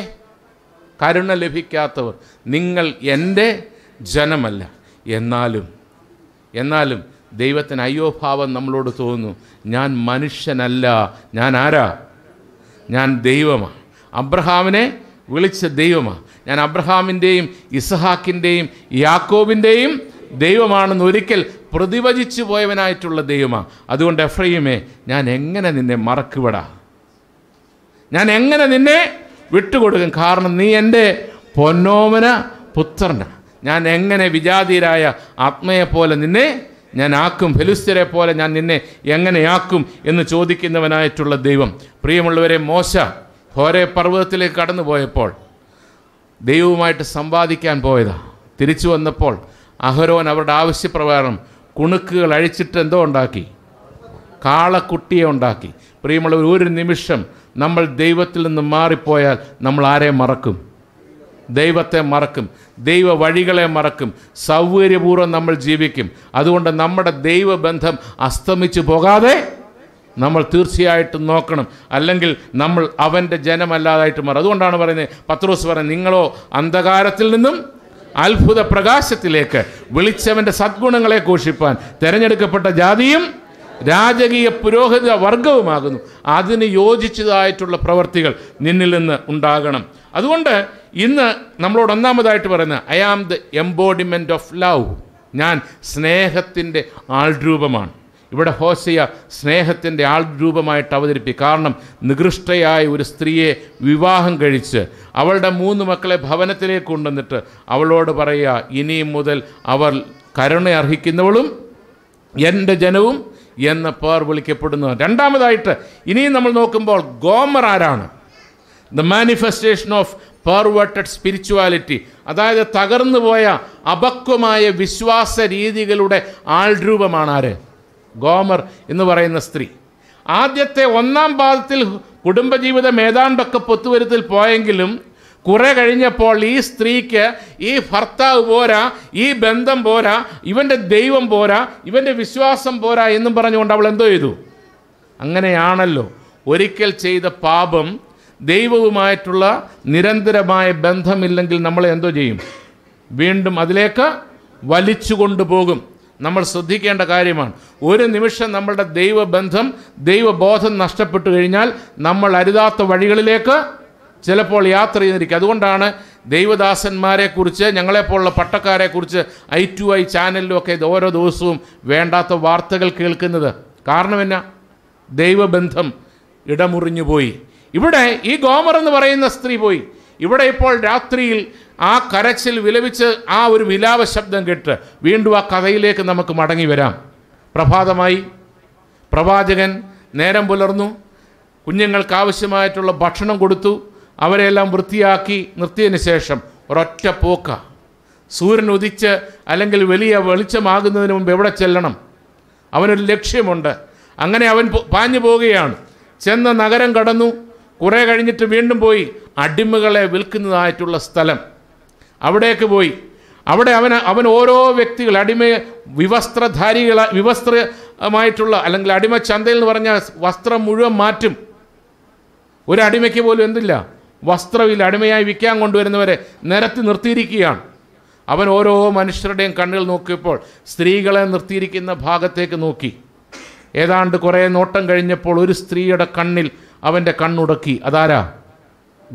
കരുണ ലഭിക്കാത്തവർ നിങ്ങൾ എൻ്റെ ജനമല്ല എന്നാലും എന്നാലും ദൈവത്തിന് അയ്യോ ഭാവം നമ്മളോട് തോന്നുന്നു ഞാൻ മനുഷ്യനല്ല ഞാൻ ആരാ ഞാൻ ദൈവമാണ് അബ്രഹാമിനെ വിളിച്ച ദൈവമാണ് ഞാൻ അബ്രഹാമിൻ്റെയും ഇസഹാക്കിൻ്റെയും യാക്കോബിൻ്റെയും ദൈവമാണെന്ന് ഒരിക്കൽ പ്രതിവചിച്ചു പോയവനായിട്ടുള്ള ദൈവമാണ് അതുകൊണ്ട് എഫ്രൈമേ ഞാൻ എങ്ങനെ നിന്നെ മറക്കുവിടാ ഞാൻ എങ്ങനെ നിന്നെ വിട്ടുകൊടുക്കും കാരണം നീ എൻ്റെ പൊന്നോമന പുത്രനാണ് ഞാൻ എങ്ങനെ വിജാതീരായ ആത്മയെപ്പോലെ നിന്നെ ഞാൻ ആക്കും ഫെലുസ്തരെ പോലെ ഞാൻ നിന്നെ എങ്ങനെയാക്കും എന്ന് ചോദിക്കുന്നവനായിട്ടുള്ള ദൈവം പ്രിയമുള്ളവരെ മോശ ഹോരെ പർവ്വതത്തിലേക്ക് കടന്നു പോയപ്പോൾ ദൈവവുമായിട്ട് സമ്പാദിക്കാൻ പോയതാ തിരിച്ചു വന്നപ്പോൾ അഹരോൻ അവരുടെ ആവശ്യപ്രകാരം കുണുക്കുകൾ അഴിച്ചിട്ട് എന്തോ ഉണ്ടാക്കി കാളക്കുട്ടിയെ ഉണ്ടാക്കി പ്രിയമുള്ളവർ ഒരു നിമിഷം നമ്മൾ ദൈവത്തിൽ നിന്ന് മാറിപ്പോയാൽ നമ്മൾ ആരെ മറക്കും ദൈവത്തെ മറക്കും ദൈവ വഴികളെ മറക്കും സൗകര്യപൂർവ്വം നമ്മൾ ജീവിക്കും അതുകൊണ്ട് നമ്മുടെ ദൈവബന്ധം അസ്തമിച്ചു പോകാതെ നമ്മൾ തീർച്ചയായിട്ടും നോക്കണം അല്ലെങ്കിൽ നമ്മൾ അവൻ്റെ ജനമല്ലാതായിട്ട് മാറും അതുകൊണ്ടാണ് പറയുന്നത് പത്രോസ് പറഞ്ഞത് നിങ്ങളോ അന്ധകാരത്തിൽ നിന്നും അത്ഭുത പ്രകാശത്തിലേക്ക് വിളിച്ചവൻ്റെ സദ്ഗുണങ്ങളെ ഘോഷിപ്പാൻ തിരഞ്ഞെടുക്കപ്പെട്ട ജാതിയും രാജകീയ പുരോഹിത വർഗവുമാകുന്നു അതിന് യോജിച്ചതായിട്ടുള്ള പ്രവർത്തികൾ നിന്നിൽ നിന്ന് ഉണ്ടാകണം അതുകൊണ്ട് ഇന്ന് നമ്മളോട് ഒന്നാമതായിട്ട് പറയുന്നത് I am the embodiment of love ഞാൻ സ്നേഹത്തിൻ്റെ ആൾരൂപമാണ് ഇവിടെ ഹോസയ സ്നേഹത്തിൻ്റെ ആൾരൂപമായിട്ട് അവതരിപ്പി കാരണം നികൃഷ്ടയായ ഒരു സ്ത്രീയെ വിവാഹം കഴിച്ച് അവളുടെ മൂന്ന് മക്കളെ ഭവനത്തിലേക്ക് കൊണ്ടുവന്നിട്ട് അവളോട് പറയുക ഇനിയും മുതൽ അവർ കരുണ അർഹിക്കുന്നവളും എൻ്റെ ജനവും എന്ന പേർ വിളിക്കപ്പെടുന്നു രണ്ടാമതായിട്ട് ഇനിയും നമ്മൾ നോക്കുമ്പോൾ ഗോമർ ആരാണ് the manifestation of perverted spirituality അതായത് തകർന്നു പോയ അപക്വമായ വിശ്വാസ രീതികളുടെ ആൾരൂപമാണ് ആര് ഗോമർ എന്ന് പറയുന്ന സ്ത്രീ ആദ്യത്തെ ഒന്നാം പാദത്തിൽ കുടുംബജീവിതം ഏതാണ്ടൊക്കെ പൊത്തുവരുത്തിൽ പോയെങ്കിലും കുറെ കഴിഞ്ഞപ്പോൾ ഈ സ്ത്രീക്ക് ഈ ഭർത്താവ് പോരാ ഈ ബന്ധം പോരാ ഇവൻ്റെ ദൈവം പോരാ ഇവൻ്റെ വിശ്വാസം പോരാ എന്നും പറഞ്ഞുകൊണ്ട് അവൾ എന്തോ ചെയ്തു അങ്ങനെയാണല്ലോ ഒരിക്കൽ ചെയ്ത പാപം ദൈവവുമായിട്ടുള്ള നിരന്തരമായ ബന്ധമില്ലെങ്കിൽ നമ്മൾ എന്തോ ചെയ്യും വീണ്ടും അതിലേക്ക് വലിച്ചു കൊണ്ടുപോകും നമ്മൾ ശ്രദ്ധിക്കേണ്ട കാര്യമാണ് ഒരു നിമിഷം നമ്മളുടെ ദൈവബന്ധം ദൈവബോധം നഷ്ടപ്പെട്ടു കഴിഞ്ഞാൽ നമ്മൾ അരുതാത്ത വഴികളിലേക്ക് ചിലപ്പോൾ യാത്ര ചെയ്തിരിക്കും അതുകൊണ്ടാണ് ദൈവദാസന്മാരെക്കുറിച്ച് ഞങ്ങളെപ്പോലുള്ള പട്ടക്കാരെക്കുറിച്ച് ഐ ടു ഐ ചാനലിലുമൊക്കെ ഇത് ഓരോ ദിവസവും വേണ്ടാത്ത വാർത്തകൾ കേൾക്കുന്നത് കാരണം എന്നാ ദൈവബന്ധം ഇടമുറിഞ്ഞു പോയി ഇവിടെ ഈ ഗോമർ എന്ന് പറയുന്ന സ്ത്രീ പോയി ഇവിടെ ഇപ്പോൾ രാത്രിയിൽ ആ കരച്ചിൽ വിലപിച്ച് ആ ഒരു വിലാപ ശബ്ദം കേട്ട് വീണ്ടും ആ കഥയിലേക്ക് നമുക്ക് മടങ്ങി വരാം പ്രഭാതമായി പ്രവാചകൻ നേരം പുലർന്നു കുഞ്ഞുങ്ങൾക്ക് ആവശ്യമായിട്ടുള്ള ഭക്ഷണം കൊടുത്തു അവരെല്ലാം വൃത്തിയാക്കി നിർത്തിയതിന് ശേഷം ഒരൊറ്റ പോക്ക സൂര്യൻ ഉദിച്ച് അല്ലെങ്കിൽ വലിയ വെളിച്ചമാകുന്നതിന് മുമ്പ് എവിടെ ചെല്ലണം അവനൊരു ലക്ഷ്യമുണ്ട് അങ്ങനെ അവൻ പാഞ്ഞു പോവുകയാണ് ചെന്ന നഗരം കടന്നു കുറേ കഴിഞ്ഞിട്ട് വീണ്ടും പോയി അടിമകളെ വിൽക്കുന്നതായിട്ടുള്ള സ്ഥലം അവിടേക്ക് പോയി അവിടെ അവന് അവൻ ഓരോ വ്യക്തികൾ അടിമ വിവസ്ത്രധാരികൾ വിവസ്ത്രമായിട്ടുള്ള അല്ലെങ്കിൽ അടിമ ചന്തയിൽ എന്ന് പറഞ്ഞാൽ വസ്ത്രം മുഴുവൻ മാറ്റും ഒരു അടിമയ്ക്ക് പോലും എന്തില്ല വസ്ത്രമില്ല അടിമയായി വിൽക്കാൻ കൊണ്ടുവരുന്നവരെ നിരത്തി നിർത്തിയിരിക്കുകയാണ് അവൻ ഓരോ മനുഷ്യരുടെയും കണ്ണിൽ നോക്കിയപ്പോൾ സ്ത്രീകളെ നിർത്തിയിരിക്കുന്ന ഭാഗത്തേക്ക് നോക്കി ഏതാണ്ട് കുറേ നോട്ടം കഴിഞ്ഞപ്പോൾ ഒരു സ്ത്രീയുടെ കണ്ണിൽ അവൻ്റെ കണ്ണുടക്കി അതാരാ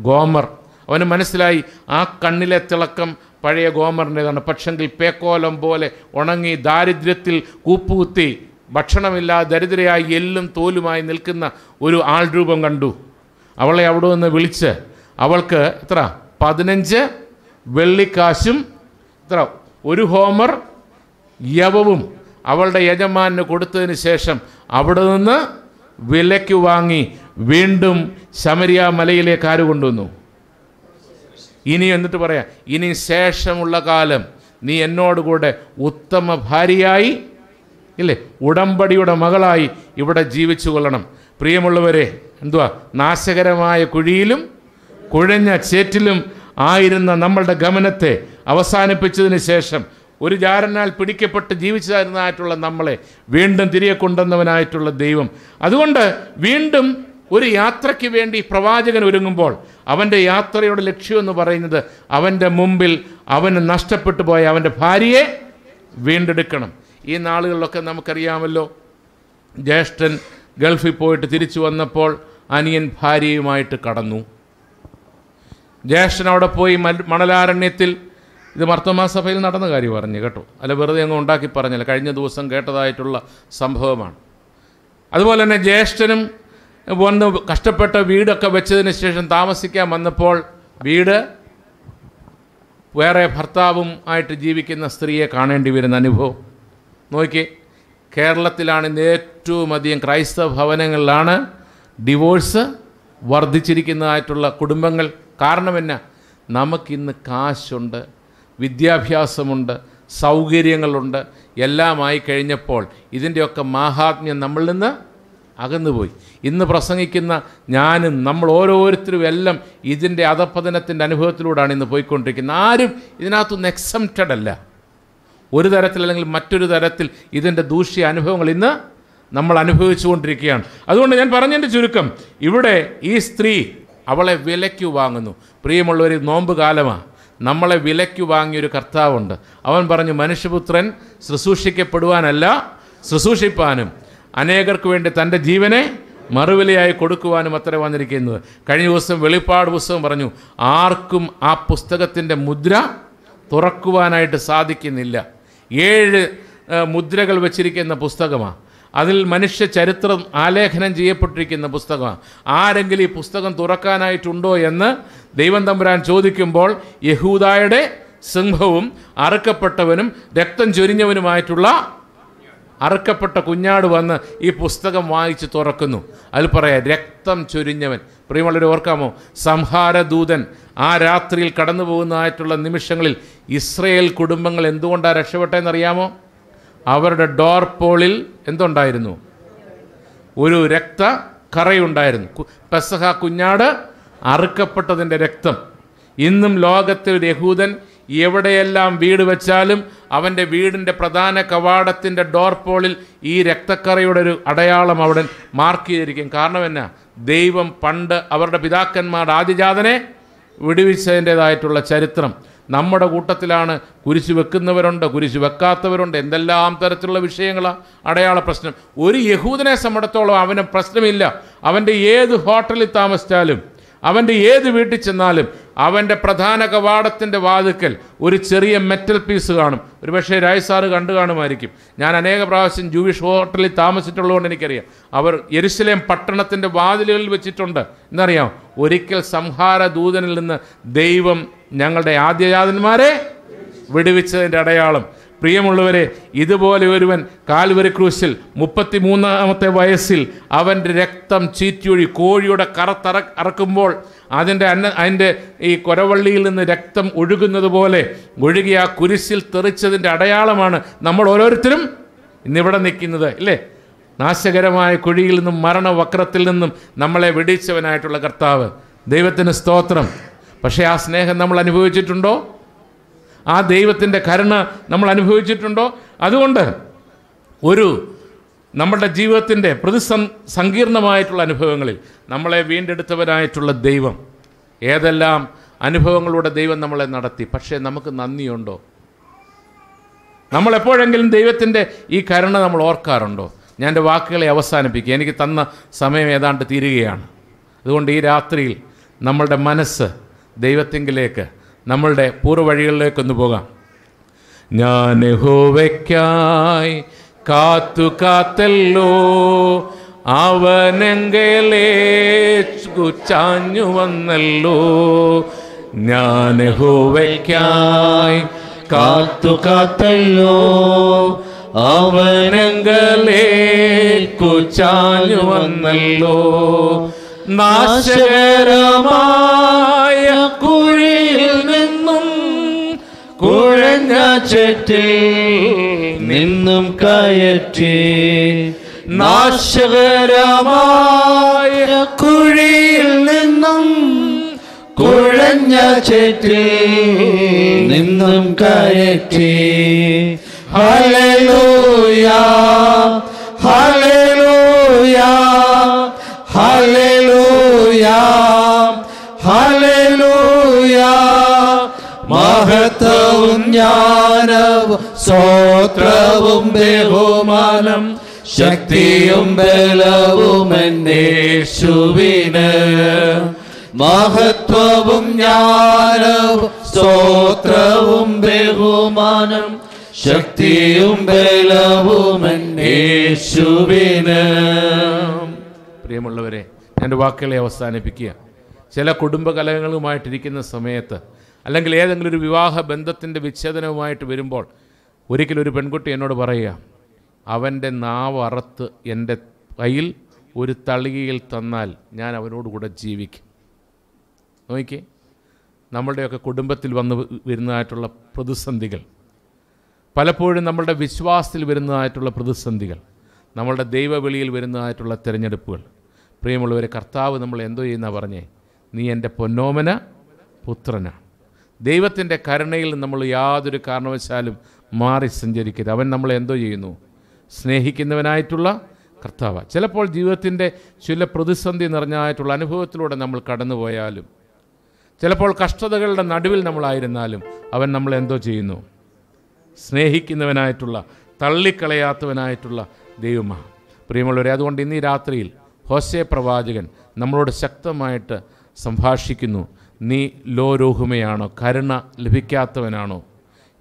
ഗോമർ അവന് മനസ്സിലായി ആ കണ്ണിലെ തിളക്കം പഴയ ഗോമറിൻ്റേതാണ് പക്ഷെങ്കിൽ പേക്കോലം പോലെ ഉണങ്ങി ദാരിദ്ര്യത്തിൽ കൂപ്പുകുത്തി ഭക്ഷണമില്ലാതെ ദരിദ്രയായി എല്ലും തോലുമായി നിൽക്കുന്ന ഒരു ആൾ രൂപം കണ്ടു അവളെ അവിടെ നിന്ന് വിളിച്ച് അവൾക്ക് എത്ര പതിനഞ്ച് വെള്ളിക്കാശും എത്ര ഒരു ഹോമർ യവവും അവളുടെ യജമാനു കൊടുത്തതിന് ശേഷം അവിടെ നിന്ന് വിലയ്ക്ക് വാങ്ങി വീണ്ടും ശമരിയ മലയിലെ ആര് കൊണ്ടുവന്നു ഇനി എന്നിട്ട് പറയാം ഇനി ശേഷമുള്ള കാലം നീ എന്നോടുകൂടെ ഉത്തമ ഭാര്യയായി ഇല്ലേ ഉടമ്പടിയുടെ മകളായി ഇവിടെ ജീവിച്ചു കൊള്ളണം പ്രിയമുള്ളവരെ എന്തുവാ നാശകരമായ കുഴിയിലും കുഴഞ്ഞ ചേറ്റിലും ആയിരുന്ന നമ്മളുടെ ഗമനത്തെ അവസാനിപ്പിച്ചതിന് ശേഷം ഒരു ജാരനാൽ പിടിക്കപ്പെട്ട് ജീവിച്ചതായിരുന്നതായിട്ടുള്ള നമ്മളെ വീണ്ടും തിരികെ കൊണ്ടുവന്നവനായിട്ടുള്ള ദൈവം അതുകൊണ്ട് വീണ്ടും ഒരു യാത്രയ്ക്ക് വേണ്ടി പ്രവാചകൻ ഒരുങ്ങുമ്പോൾ അവൻ്റെ യാത്രയുടെ ലക്ഷ്യമെന്ന് പറയുന്നത് അവൻ്റെ മുമ്പിൽ അവന് നഷ്ടപ്പെട്ടു പോയ അവൻ്റെ ഭാര്യയെ വീണ്ടെടുക്കണം ഈ നാളുകളിലൊക്കെ നമുക്കറിയാമല്ലോ ജ്യേഷ്ഠൻ ഗൾഫിൽ പോയിട്ട് തിരിച്ചു വന്നപ്പോൾ അനിയൻ ഭാര്യയുമായിട്ട് കടന്നു ജ്യേഷ്ഠൻ അവിടെ പോയി മണലാരണ്യത്തിൽ ഇത് മർത്തമാസഭയിൽ നടന്ന കാര്യം പറഞ്ഞു കേട്ടോ അല്ല വെറുതെ അങ്ങ് ഉണ്ടാക്കി പറഞ്ഞില്ല കഴിഞ്ഞ ദിവസം കേട്ടതായിട്ടുള്ള സംഭവമാണ് അതുപോലെ തന്നെ ജ്യേഷ്ഠനും വന്ന് കഷ്ടപ്പെട്ട വീടൊക്കെ വെച്ചതിന് ശേഷം താമസിക്കാൻ വന്നപ്പോൾ വീട് വേറെ ഭർത്താവും ആയിട്ട് ജീവിക്കുന്ന സ്ത്രീയെ കാണേണ്ടി വരുന്ന അനുഭവം നോക്കി കേരളത്തിലാണ് ഇന്ന് ഏറ്റവും അധികം ക്രൈസ്തവ ഭവനങ്ങളിലാണ് ഡിവോഴ്സ് വർദ്ധിച്ചിരിക്കുന്നതായിട്ടുള്ള കുടുംബങ്ങൾ കാരണം എന്നാ നമുക്കിന്ന് കാശുണ്ട് വിദ്യാഭ്യാസമുണ്ട് സൗകര്യങ്ങളുണ്ട് എല്ലാമായി കഴിഞ്ഞപ്പോൾ ഇതിൻ്റെയൊക്കെ മാഹാത്മ്യം നമ്മളിൽ നിന്ന് അകന്നുപോയി ഇന്ന് പ്രസംഗിക്കുന്ന ഞാനും നമ്മൾ ഓരോരുത്തരും എല്ലാം ഇതിൻ്റെ അധപ്പതനത്തിൻ്റെ അനുഭവത്തിലൂടെയാണ് ഇന്ന് പോയിക്കൊണ്ടിരിക്കുന്നത് ആരും ഇതിനകത്തുനിന്ന് എക്സംപ്റ്റഡ് അല്ല ഒരു തരത്തിൽ അല്ലെങ്കിൽ മറ്റൊരു തരത്തിൽ ഇതിൻ്റെ ദൂഷ്യ അനുഭവങ്ങൾ ഇന്ന് നമ്മൾ അനുഭവിച്ചുകൊണ്ടിരിക്കുകയാണ് അതുകൊണ്ട് ഞാൻ പറഞ്ഞതിൻ്റെ ചുരുക്കം ഇവിടെ ഈ സ്ത്രീ അവളെ വിലയ്ക്ക് വാങ്ങുന്നു പ്രിയമുള്ളവർ നോമ്പ് കാലമാണ് നമ്മളെ വിലയ്ക്ക് വാങ്ങിയൊരു കർത്താവുണ്ട് അവൻ പറഞ്ഞു മനുഷ്യപുത്രൻ ശുശ്രൂഷിക്കപ്പെടുവാനല്ല ശുശ്രൂഷിപ്പാനും അനേകർക്ക് വേണ്ടി തൻ്റെ ജീവനെ മറുവിലയായി കൊടുക്കുവാനും അത്ര വന്നിരിക്കുന്നത് കഴിഞ്ഞ ദിവസം വെളിപ്പാട് പുസ്തകം പറഞ്ഞു ആർക്കും ആ പുസ്തകത്തിൻ്റെ മുദ്ര തുറക്കുവാനായിട്ട് സാധിക്കുന്നില്ല ഏഴ് മുദ്രകൾ വച്ചിരിക്കുന്ന പുസ്തകമാണ് അതിൽ മനുഷ്യ ചരിത്രം ആലേഖനം ചെയ്യപ്പെട്ടിരിക്കുന്ന പുസ്തകമാണ് ആരെങ്കിലും ഈ പുസ്തകം തുറക്കാനായിട്ടുണ്ടോ എന്ന് ദൈവം തമ്പുരാൻ ചോദിക്കുമ്പോൾ യഹൂദായുടെ സിംഹവും അറുക്കപ്പെട്ടവനും രക്തം ചൊരിഞ്ഞവനുമായിട്ടുള്ള അറുക്കപ്പെട്ട കുഞ്ഞാട് വന്ന് ഈ പുസ്തകം വായിച്ച് തുറക്കുന്നു അതിൽ പറയാം രക്തം ചൊരിഞ്ഞവൻ പ്രിയമുള്ളവർ ഓർക്കാമോ സംഹാരദൂതൻ ആ രാത്രിയിൽ കടന്നു പോകുന്നതായിട്ടുള്ള നിമിഷങ്ങളിൽ ഇസ്രയേൽ കുടുംബങ്ങൾ എന്തുകൊണ്ടാണ് രക്ഷപ്പെട്ടതെന്നറിയാമോ അവരുടെ ഡോർ പോളിൽ എന്തുണ്ടായിരുന്നു ഒരു രക്ത കറയുണ്ടായിരുന്നു പെസഹ കുഞ്ഞാട് അറുക്കപ്പെട്ടതിൻ്റെ രക്തം ഇന്നും ലോകത്തിൽ ഒരു യഹൂദൻ എവിടെയെല്ലാം വീട് വെച്ചാലും അവൻ്റെ വീടിൻ്റെ പ്രധാന കവാടത്തിൻ്റെ ഡോർപോളിൽ ഈ രക്തക്കറയുടെ ഒരു അടയാളം അവിടെ മാർക്ക് ചെയ്തിരിക്കും കാരണം എന്നാ ദൈവം പണ്ട് അവരുടെ പിതാക്കന്മാർ ആദിജാതനെ വിടുവിച്ചതിൻ്റേതായിട്ടുള്ള ചരിത്രം നമ്മുടെ കൂട്ടത്തിലാണ് കുരിശു വെക്കുന്നവരുണ്ട് കുരിശു വെക്കാത്തവരുണ്ട് എന്തെല്ലാം തരത്തിലുള്ള വിഷയങ്ങളാണ് അടയാള പ്രശ്നം ഒരു യഹൂദനെ സംബന്ധത്തോളം അവന് പ്രശ്നമില്ല അവൻ്റെ ഏത് ഹോട്ടലിൽ താമസിച്ചാലും അവൻ്റെ ഏത് വീട്ടിൽ ചെന്നാലും അവൻ്റെ പ്രധാന കവാടത്തിൻ്റെ വാതുക്കൽ ഒരു ചെറിയ മെറ്റൽ പീസ് കാണും ഒരുപക്ഷെ രായസാറ് കണ്ടു കാണുമായിരിക്കും ഞാൻ അനേക പ്രാവശ്യം ജൂവിഷ് ഹോട്ടലിൽ താമസിച്ചിട്ടുള്ളതുകൊണ്ട് എനിക്കറിയാം അവർ യരുസലേം പട്ടണത്തിൻ്റെ വാതിലുകളിൽ വെച്ചിട്ടുണ്ട് എന്നറിയാം ഒരിക്കൽ സംഹാര ദൂതനിൽ നിന്ന് ദൈവം ഞങ്ങളുടെ ആദ്യജാതന്മാരെ വിടുവിച്ചതിൻ്റെ അടയാളം പ്രിയമുള്ളവരെ ഇതുപോലെ ഒരുവൻ കാൽവരി ക്രൂശിൽ മുപ്പത്തി മൂന്നാമത്തെ വയസ്സിൽ അവൻ്റെ രക്തം ചീറ്റിയൊഴി കോഴിയുടെ കറത്തറ അറക്കുമ്പോൾ അതിൻ്റെ അന്ന അതിൻ്റെ ഈ കൊരവള്ളിയിൽ നിന്ന് രക്തം ഒഴുകുന്നത് പോലെ ഒഴുകി ആ കുരിശിൽ തെറിച്ചതിൻ്റെ അടയാളമാണ് നമ്മൾ ഓരോരുത്തരും ഇന്നിവിടെ നിൽക്കുന്നത് അല്ലേ നാശകരമായ കുഴിയിൽ നിന്നും മരണവക്രത്തിൽ നിന്നും നമ്മളെ വെടിച്ചവനായിട്ടുള്ള കർത്താവ് ദൈവത്തിന് സ്തോത്രം പക്ഷേ ആ സ്നേഹം നമ്മൾ അനുഭവിച്ചിട്ടുണ്ടോ ആ ദൈവത്തിൻ്റെ കരുണ നമ്മൾ അനുഭവിച്ചിട്ടുണ്ടോ അതുകൊണ്ട് ഒരു നമ്മളുടെ ജീവിതത്തിൻ്റെ പ്രതിസം സങ്കീർണമായിട്ടുള്ള അനുഭവങ്ങളിൽ നമ്മളെ വീണ്ടെടുത്തവനായിട്ടുള്ള ദൈവം ഏതെല്ലാം അനുഭവങ്ങളുടെ ദൈവം നമ്മളെ നടത്തി പക്ഷേ നമുക്ക് നന്ദിയുണ്ടോ നമ്മളെപ്പോഴെങ്കിലും ദൈവത്തിൻ്റെ ഈ കരുണ നമ്മൾ ഓർക്കാറുണ്ടോ ഞാൻ എൻ്റെ വാക്കുകളെ അവസാനിപ്പിക്കുക എനിക്ക് തന്ന സമയം ഏതാണ്ട് തീരുകയാണ് അതുകൊണ്ട് ഈ രാത്രിയിൽ നമ്മളുടെ മനസ്സ് ദൈവത്തെങ്കിലേക്ക് നമ്മളുടെ പൂർവ്വവഴികളിലേക്കൊന്ന് പോകാം ഞാൻ ഹോവയ്ക്കായി കാത്തു കാത്തല്ലോ അവനെങ്കലേച്ചു ചാഞ്ഞു വന്നല്ലോ ഞാൻ ഹോവയ്ക്കായി കാത്തു കാത്തല്ലോ അവനെങ്കലേക്കു ചാഞ്ഞു വന്നല്ലോ നാശകരമായ കു ചുറ്റിൽ നിന്നും കയറ്റി നാശകരമായ കുഴിയിൽ നിന്നും കുഴഞ്ഞ ചേറ്റി നിന്നും കയറ്റി ഹലോയാ ജ്ഞാനവും സ്ത്രോത്രവും ബഹുമാനം ശക്തിയും ബലവും എന്നേശുവിന് മഹത്വവും ജ്ഞാനവും സ്ത്രോത്രവും ബഹുമാനം ശക്തിയും ബലവും എന്നേശുവിന് പ്രിയമുള്ളവരെ എൻ്റെ വാക്കുകളെ അവസാനിപ്പിക്കുക ചില കുടുംബകലഹങ്ങളുമായിട്ടിരിക്കുന്ന സമയത്ത് അല്ലെങ്കിൽ ഏതെങ്കിലും ഒരു വിവാഹ ബന്ധത്തിൻ്റെ വിച്ഛേദനവുമായിട്ട് വരുമ്പോൾ ഒരിക്കലും ഒരു പെൺകുട്ടി എന്നോട് പറയുക അവൻ്റെ നാവ് അറുത്ത് എൻ്റെ കയ്യിൽ ഒരു തളികയിൽ തന്നാൽ ഞാൻ അവനോടുകൂടെ ജീവിക്കും നോക്കിയേ നമ്മളുടെയൊക്കെ കുടുംബത്തിൽ വന്ന് വരുന്നതായിട്ടുള്ള പ്രതിസന്ധികൾ പലപ്പോഴും നമ്മളുടെ വിശ്വാസത്തിൽ വരുന്നതായിട്ടുള്ള പ്രതിസന്ധികൾ നമ്മളുടെ ദൈവവിളിയിൽ വരുന്നതായിട്ടുള്ള തിരഞ്ഞെടുപ്പുകൾ പ്രിയമുള്ളവരെ കർത്താവ് നമ്മൾ എന്തോ ചെയ്യുന്ന പറഞ്ഞേ നീ എൻ്റെ പൊന്നോമന പുത്രനാണ് ദൈവത്തിൻ്റെ കരുണയിൽ നമ്മൾ യാതൊരു കാരണവശാലും മാറി സഞ്ചരിക്കരുത് അവൻ നമ്മളെ എന്തോ ചെയ്യുന്നു സ്നേഹിക്കുന്നവനായിട്ടുള്ള കർത്താവ് ചിലപ്പോൾ ജീവിതത്തിൻ്റെ ചില പ്രതിസന്ധി നിറഞ്ഞതായിട്ടുള്ള അനുഭവത്തിലൂടെ നമ്മൾ കടന്നുപോയാലും ചിലപ്പോൾ കഷ്ടതകളുടെ നടുവിൽ നമ്മളായിരുന്നാലും അവൻ നമ്മളെ എന്തോ ചെയ്യുന്നു സ്നേഹിക്കുന്നവനായിട്ടുള്ള തള്ളിക്കളയാത്തവനായിട്ടുള്ള ദൈവമാണ് പ്രിയമുള്ളവരെ അതുകൊണ്ട് ഇന്ന് രാത്രിയിൽ ഹോസെ പ്രവാചകൻ നമ്മളോട് ശക്തമായിട്ട് സംഭാഷിക്കുന്നു നീ ലോരോഹുമയാണോ കരുണ ലഭിക്കാത്തവനാണോ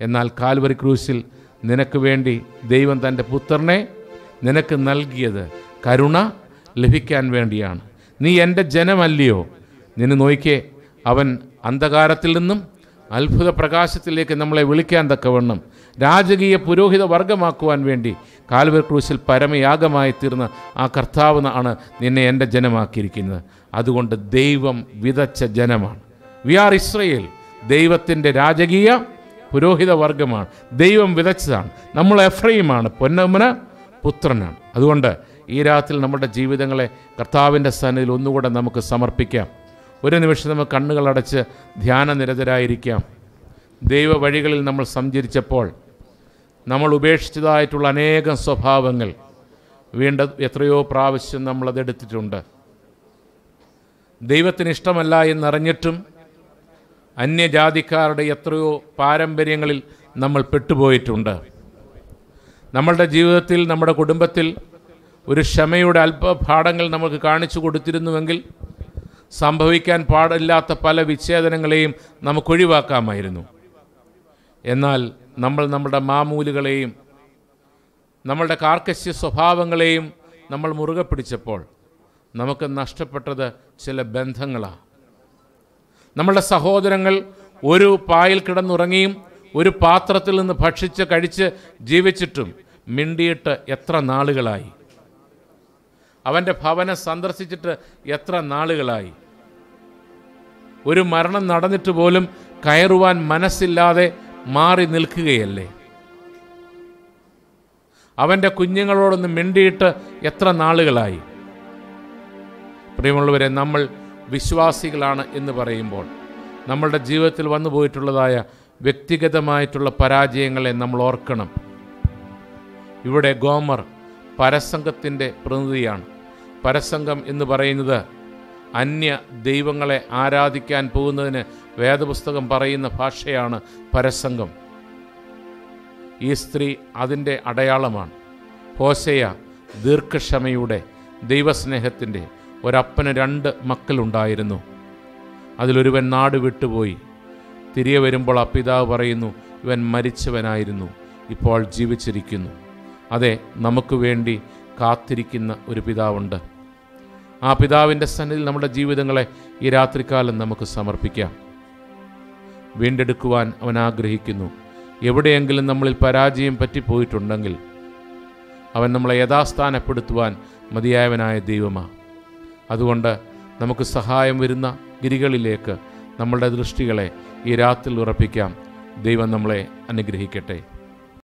എന്നാൽ കാൽവരി ക്രൂസിൽ നിനക്ക് വേണ്ടി ദൈവം തൻ്റെ പുത്രനെ നിനക്ക് നൽകിയത് കരുണ ലഭിക്കാൻ വേണ്ടിയാണ് നീ എൻ്റെ ജനമല്ലയോ നിന്നെ നോക്കിയേ അവൻ അന്ധകാരത്തിൽ നിന്നും അത്ഭുത പ്രകാശത്തിലേക്ക് നമ്മളെ വിളിക്കാൻ തക്കവണ്ണം രാജകീയ പുരോഹിത വർഗമാക്കുവാൻ വേണ്ടി കാൽവർ ക്രൂശിൽ പരമയാഗമായി തീർന്ന ആ കർത്താവ് ആണ് നിന്നെ എൻ്റെ ജനമാക്കിയിരിക്കുന്നത് അതുകൊണ്ട് ദൈവം വിതച്ച ജനമാണ് വി ആർ ഇസ്രയേൽ ദൈവത്തിൻ്റെ രാജകീയ പുരോഹിത വർഗമാണ് ദൈവം വിതച്ചതാണ് നമ്മൾ എഫ്രയുമാണ് പൊന്നമ്മന പുത്രനാണ് അതുകൊണ്ട് ഈ രാത്രിയിൽ നമ്മുടെ ജീവിതങ്ങളെ കർത്താവിൻ്റെ സ്ഥാനത്തിൽ ഒന്നുകൂടെ നമുക്ക് സമർപ്പിക്കാം ഒരു നിമിഷം നമ്മൾ കണ്ണുകളടച്ച് ധ്യാനനിരതരായിരിക്കാം ദൈവ വഴികളിൽ നമ്മൾ സഞ്ചരിച്ചപ്പോൾ നമ്മൾ ഉപേക്ഷിച്ചതായിട്ടുള്ള അനേകം സ്വഭാവങ്ങൾ വീണ്ട എത്രയോ പ്രാവശ്യം നമ്മളതെടുത്തിട്ടുണ്ട് ദൈവത്തിന് ഇഷ്ടമല്ല എന്നറിഞ്ഞിട്ടും അന്യജാതിക്കാരുടെ എത്രയോ പാരമ്പര്യങ്ങളിൽ നമ്മൾ പെട്ടുപോയിട്ടുണ്ട് നമ്മളുടെ ജീവിതത്തിൽ നമ്മുടെ കുടുംബത്തിൽ ഒരു ക്ഷമയുടെ അല്പഭാടങ്ങൾ നമുക്ക് കാണിച്ചു കൊടുത്തിരുന്നുവെങ്കിൽ സംഭവിക്കാൻ പാടില്ലാത്ത പല വിച്ഛേദനങ്ങളെയും ഒഴിവാക്കാമായിരുന്നു എന്നാൽ നമ്മൾ നമ്മുടെ മാമൂലുകളെയും നമ്മളുടെ കാർക്കശ്യ സ്വഭാവങ്ങളെയും നമ്മൾ മുറുകെ പിടിച്ചപ്പോൾ നമുക്ക് നഷ്ടപ്പെട്ടത് ചില ബന്ധങ്ങളാണ് നമ്മളുടെ സഹോദരങ്ങൾ ഒരു പായിൽ കിടന്നുറങ്ങിയും ഒരു പാത്രത്തിൽ നിന്ന് ഭക്ഷിച്ച് കഴിച്ച് ജീവിച്ചിട്ടും മിണ്ടിയിട്ട് എത്ര നാളുകളായി അവൻ്റെ ഭവനം സന്ദർശിച്ചിട്ട് എത്ര നാളുകളായി ഒരു മരണം നടന്നിട്ട് പോലും കയറുവാൻ മനസ്സില്ലാതെ മാറി നിൽക്കുകയല്ലേ അവൻ്റെ കുഞ്ഞുങ്ങളോടൊന്ന് മിണ്ടിയിട്ട് എത്ര നാളുകളായി പ്രിയമുള്ളവരെ നമ്മൾ വിശ്വാസികളാണ് എന്ന് പറയുമ്പോൾ നമ്മളുടെ ജീവിതത്തിൽ വന്നു പോയിട്ടുള്ളതായ വ്യക്തിഗതമായിട്ടുള്ള പരാജയങ്ങളെ നമ്മൾ ഓർക്കണം ഇവിടെ ഗോമർ പരസംഗത്തിൻ്റെ പ്രതിനിധിയാണ് പരസംഗം എന്ന് പറയുന്നത് അന്യ ദൈവങ്ങളെ ആരാധിക്കാൻ പോകുന്നതിന് വേദപുസ്തകം പറയുന്ന ഭാഷയാണ് പരസംഗം ഈ സ്ത്രീ അതിൻ്റെ അടയാളമാണ് ഹോസയ ദീർഘക്ഷമയുടെ ദൈവസ്നേഹത്തിൻ്റെ ഒരപ്പന് രണ്ട് മക്കളുണ്ടായിരുന്നു അതിലൊരുവൻ നാട് വിട്ടുപോയി തിരികെ വരുമ്പോൾ ആ പിതാവ് പറയുന്നു ഇവൻ മരിച്ചവനായിരുന്നു ഇപ്പോൾ ജീവിച്ചിരിക്കുന്നു അതെ നമുക്ക് വേണ്ടി കാത്തിരിക്കുന്ന ഒരു പിതാവുണ്ട് ആ പിതാവിൻ്റെ സന്നിധിയിൽ നമ്മുടെ ജീവിതങ്ങളെ ഈ രാത്രിക്കാലം നമുക്ക് സമർപ്പിക്കാം വീണ്ടെടുക്കുവാൻ അവൻ ആഗ്രഹിക്കുന്നു എവിടെയെങ്കിലും നമ്മളിൽ പരാജയം പറ്റിപ്പോയിട്ടുണ്ടെങ്കിൽ അവൻ നമ്മളെ യഥാസ്ഥാനപ്പെടുത്തുവാൻ മതിയായവനായ ദൈവമാണ് അതുകൊണ്ട് നമുക്ക് സഹായം വരുന്ന ഗിരികളിലേക്ക് നമ്മളുടെ ദൃഷ്ടികളെ ഈ രാത്രിയിൽ ഉറപ്പിക്കാം ദൈവം നമ്മളെ അനുഗ്രഹിക്കട്ടെ